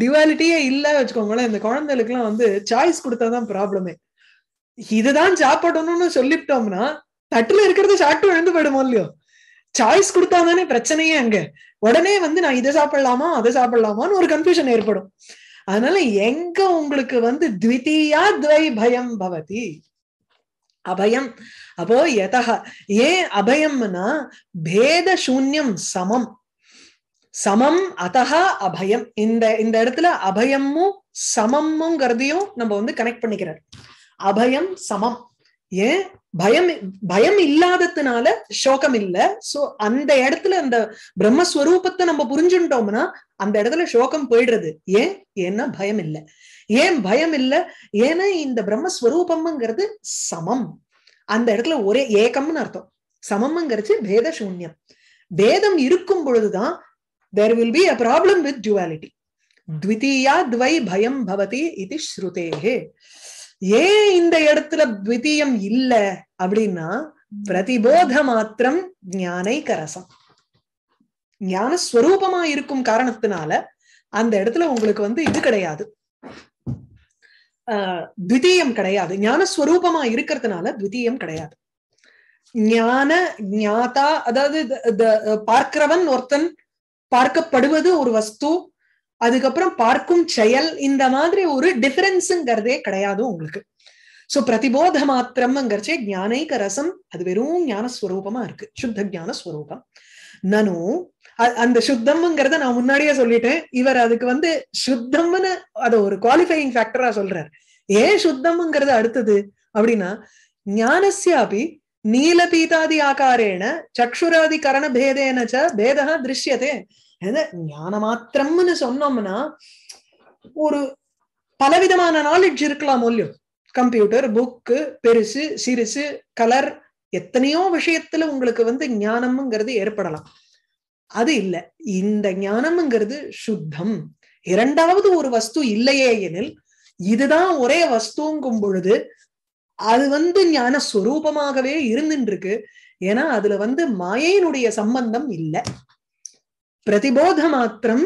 S1: டியூவாலிட்டியே இல்ல வச்சுக்கோங்களேன் இந்த குழந்தைகளுக்கு எல்லாம் வந்து சாய்ஸ் கொடுத்தாதான் ப்ராப்ளமே இதுதான் சாப்பிடணும்னு சொல்லிவிட்டோம்னா தட்டுல இருக்கிறது சாப்பிட்டு விழுந்து போயிடுமோ இல்லையோ சாய்ஸ் கொடுத்தா தானே பிரச்சனையே அங்க உடனே வந்து நான் இதை சாப்பிடலாமா அதை சாப்பிடலாமான்னு ஒரு கன்ஃபியூஷன் ஏற்படும் அதனால எங்க உங்களுக்கு வந்து த்விதீயா துவை பயம் பவதி அபயம் அப்போ எதா ஏன் அபயம்னா பேத சூன்யம் சமம் சமம் அத்தா அபயம் இந்த இந்த இடத்துல அபயமும் சமம்ங்கிறதையும் நம்ம வந்து கனெக்ட் பண்ணிக்கிறார் அபயம் சமம் ஏன் பயம் பயம் இல்லாததுனால சோகம் இல்ல சோ அந்த இடத்துல அந்த பிரம்மஸ்வரூபத்தை நம்ம புரிஞ்சுட்டோம்னா அந்த இடத்துல சோகம் போயிடுறது ஏன் ஏன்னா பயம் இல்ல ஏன் பயம் இல்ல ஏன்னா இந்த பிரம்மஸ்வரூபம்ங்கிறது சமம் அந்த இடத்துல ஒரே ஏக்கம்னு அர்த்தம் சமம்ங்கிறது பேத சூன்யம் பேதம் இருக்கும் பொழுதுதான் there will be a problem with duality த்விதீயா துவை பயம் பவதி இது ஸ்ருதேகே ஏன் இந்த இடத்துல த்விதீயம் இல்ல அப்படின்னா பிரதிபோத மாத்திரம் ஞானை கரசம் ஞான ஸ்வரூபமா இருக்கும் காரணத்தினால அந்த இடத்துல உங்களுக்கு வந்து இது கிடையாது த்விதீயம் கிடையாது ஞானஸ்வரூபமா இருக்கிறதுனால த்விதீயம் கிடையாது ஞான ஞாதா அதாவது பார்க்கிறவன் ஒருத்தன் பார்க்கப்படுவது ஒரு வஸ்து அதுக்கப்புறம் பார்க்கும் செயல் இந்த மாதிரி ஒரு டிஃபரன்ஸுங்கிறதே கிடையாது உங்களுக்கு சோ பிரதிபோத மாத்திரம்ங்கிறச்சே ஜானைக்க ரசம் அது வெறும் ஞானஸ்வரூபமா இருக்கு சுத்த ஞானஸ்வரூபம் நனு அந்த சுத்தம்ங்கிறத நான் முன்னாடியே சொல்லிட்டேன் இவர் அதுக்கு வந்து சுத்தம்னு அதை ஒரு குவாலிஃபையிங் ஃபேக்டரா சொல்றாரு ஏன் சுத்தம்ங்கிறது அடுத்தது அப்படின்னா ஞானசியாபி நீலபீதாதி ஆகாரேன சக்ஷுராதி கரண ச பேதா திருஷ்யதே ஞான மாத்திரம்னு சொன்னோம்னா ஒரு பலவிதமான நாலேஜ் இருக்கலாம் இல்லையோ கம்ப்யூட்டர் புக்கு பெருசு சிறுசு கலர் எத்தனையோ விஷயத்துல உங்களுக்கு வந்து ஞானம்ங்கிறது ஏற்படலாம் அது இல்ல இந்த ஞானம்ங்கிறது சுத்தம் இரண்டாவது ஒரு வஸ்து இல்லையே எனில் இதுதான் ஒரே வஸ்துங்கும் பொழுது அது வந்து ஞான சுரூபமாகவே இருந்துட்டு இருக்கு ஏன்னா அதுல வந்து மாயையினுடைய சம்பந்தம் இல்லை பிரதிபோத மாத்திரம்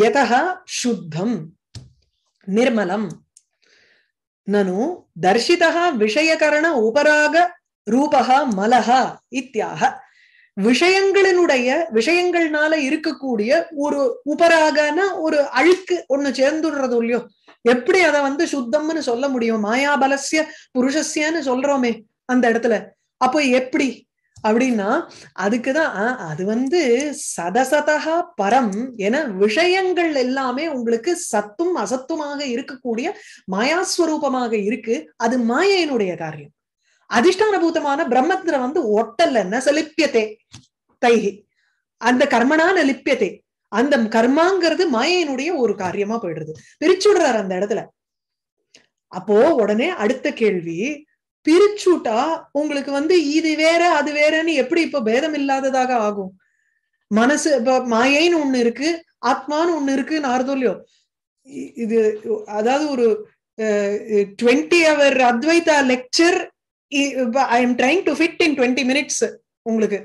S1: யதா சுத்தம் நிர்மலம் நனு தர்ஷிதா விஷயகரண உபராக ரூபா மலஹா இத்தியாக விஷயங்களினுடைய விஷயங்கள்னால இருக்கக்கூடிய ஒரு உபராகன ஒரு அழுக்கு ஒண்ணு சேர்ந்துடுறது இல்லையோ எப்படி அதை வந்து சுத்தம்னு சொல்ல முடியும் மாயாபலசிய புருஷஸ்யன்னு சொல்றோமே அந்த இடத்துல அப்போ எப்படி அப்படின்னா அதுக்குதான் அது வந்து சதசதா பரம் என விஷயங்கள் எல்லாமே உங்களுக்கு சத்தும் அசத்துமாக இருக்கக்கூடிய மாயாஸ்வரூபமாக இருக்கு அது மாயையினுடைய காரியம் பூதமான பிரம்மத்துல வந்து ஒட்டல்ல செலிப்பியத்தே தைகி அந்த கர்மனா நலிப்பியதே அந்த கர்மாங்கிறது மாயையினுடைய ஒரு காரியமா போயிடுறது பிரிச்சுடுறாரு அந்த இடத்துல அப்போ உடனே அடுத்த கேள்வி பிரிச்சுட்டா உங்களுக்கு வந்து இது வேற அது வேறன்னு எப்படி இப்ப பேதம் இல்லாததாக ஆகும் மனசு இப்ப மாயைன்னு ஒண்ணு இருக்கு ஆத்மான்னு ஒண்ணு இருக்குன்னு ஆறுதோல்லையோ இது அதாவது ஒரு twenty hour Advaita lecture I am trying to fit in twenty minutes உங்களுக்கு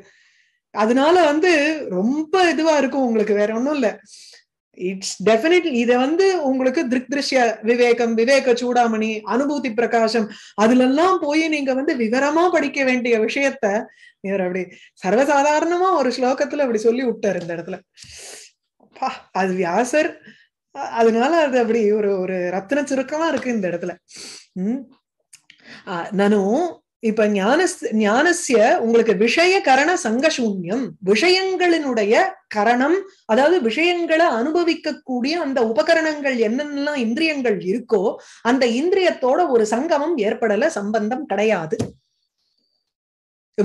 S1: அதனால வந்து ரொம்ப இதுவா இருக்கும் உங்களுக்கு வேற ஒன்றும் இல்லை இட்ஸ் டெஃபினெட்லி இதை வந்து உங்களுக்கு திருக் திருஷ்ய விவேகம் விவேக சூடாமணி அனுபூதி பிரகாசம் அதுல எல்லாம் போய் நீங்க வந்து விவரமா படிக்க வேண்டிய விஷயத்த இவர் அப்படி சர்வசாதாரணமா ஒரு ஸ்லோகத்துல அப்படி சொல்லி விட்டாரு இந்த இடத்துல அது வியாசர் அதனால அது அப்படி ஒரு ஒரு ரத்தின சுருக்கமா இருக்கு இந்த இடத்துல உம் நானும் இப்ப ஞான ஞானசிய உங்களுக்கு விஷய கரண சங்கசூன்யம் விஷயங்களினுடைய கரணம் அதாவது விஷயங்களை அனுபவிக்கக்கூடிய அந்த உபகரணங்கள் என்னென்னலாம் இந்திரியங்கள் இருக்கோ அந்த இந்திரியத்தோட ஒரு சங்கமம் ஏற்படல சம்பந்தம் கிடையாது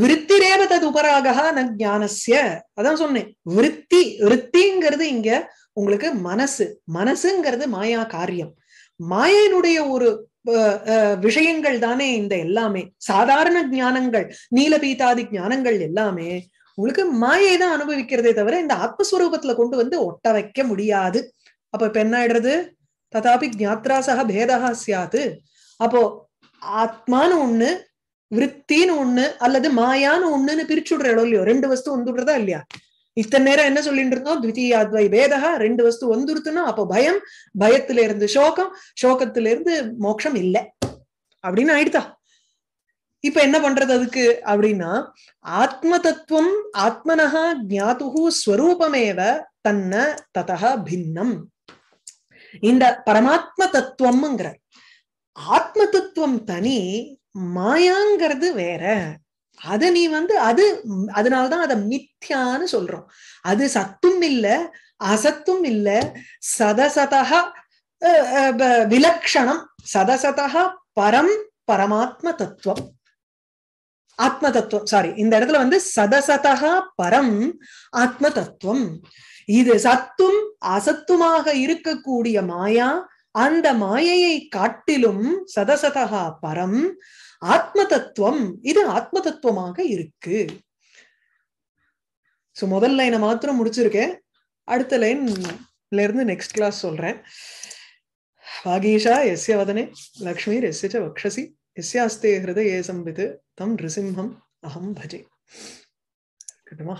S1: விற்த்திரேவ தது உபராகா ந ஞானசிய அதான் சொன்னேன் விருத்தி விருத்திங்கிறது இங்க உங்களுக்கு மனசு மனசுங்கிறது மாயா காரியம் மாயினுடைய ஒரு விஷயங்கள் தானே இந்த எல்லாமே சாதாரண ஞானங்கள் நீலபீதாதி ஞானங்கள் எல்லாமே உங்களுக்கு மாயை தான் அனுபவிக்கிறதே தவிர இந்த ஆத்மஸ்வரூபத்துல கொண்டு வந்து ஒட்ட வைக்க முடியாது அப்ப இப்ப என்ன ஆயிடுறது ததாபி ஜாத்ரா சக பேதகா சியாது அப்போ ஆத்மான்னு ஒண்ணு விற்த்தின்னு ஒண்ணு அல்லது மாயான்னு ஒண்ணுன்னு பிரிச்சுடுற இல்லையோ ரெண்டு வஸ்து வந்துடுறதா இல்லையா இத்தனை நேரம் என்ன சொல்லிட்டு இருந்தோம் திவிதீய துவை வேதகா ரெண்டு வஸ்து வந்துருத்துனா அப்போ பயம் பயத்துல இருந்து சோகம் சோகத்துல இருந்து மோட்சம் இல்லை அப்படின்னு ஆயிடுதா இப்ப என்ன பண்றது அதுக்கு அப்படின்னா ஆத்ம தத்துவம் ஆத்மனஹா ஜாத்துகு ஸ்வரூபமேவ தன்ன ததா பின்னம் இந்த பரமாத்ம தத்துவம்ங்கிற ஆத்ம தத்துவம் தனி மாயாங்கிறது வேற அது நீ வந்து அது அதனால்தான் அதை மித்யான்னு சொல்றோம் அது சத்தும் இல்ல அசத்தும் இல்ல சதசதா விலக்ஷணம் சதசதா பரம் பரமாத்ம தத்துவம் ஆத்ம தத்துவம் சாரி இந்த இடத்துல வந்து சதசதக பரம் ஆத்ம தத்துவம் இது சத்தும் அசத்துமாக இருக்கக்கூடிய மாயா அந்த மாயையை காட்டிலும் சதசதகா பரம் ஆத்ம தத்துவம் இது ஆத்ம தத்துவமாக இருக்கு சோ முதல் லைனை மாத்திரம் முடிச்சிருக்கேன் அடுத்த லைன்ல இருந்து நெக்ஸ்ட் கிளாஸ் சொல்றேன் வாகீஷா எஸ்ய வதனே லக்ஷ்மி எஸ்யச்ச வக்ஷசி எஸ்யாஸ்தே ஹிருதயே சம்பித்து தம் நிருசிம்ஹம் அகம் பஜே கட்டுமா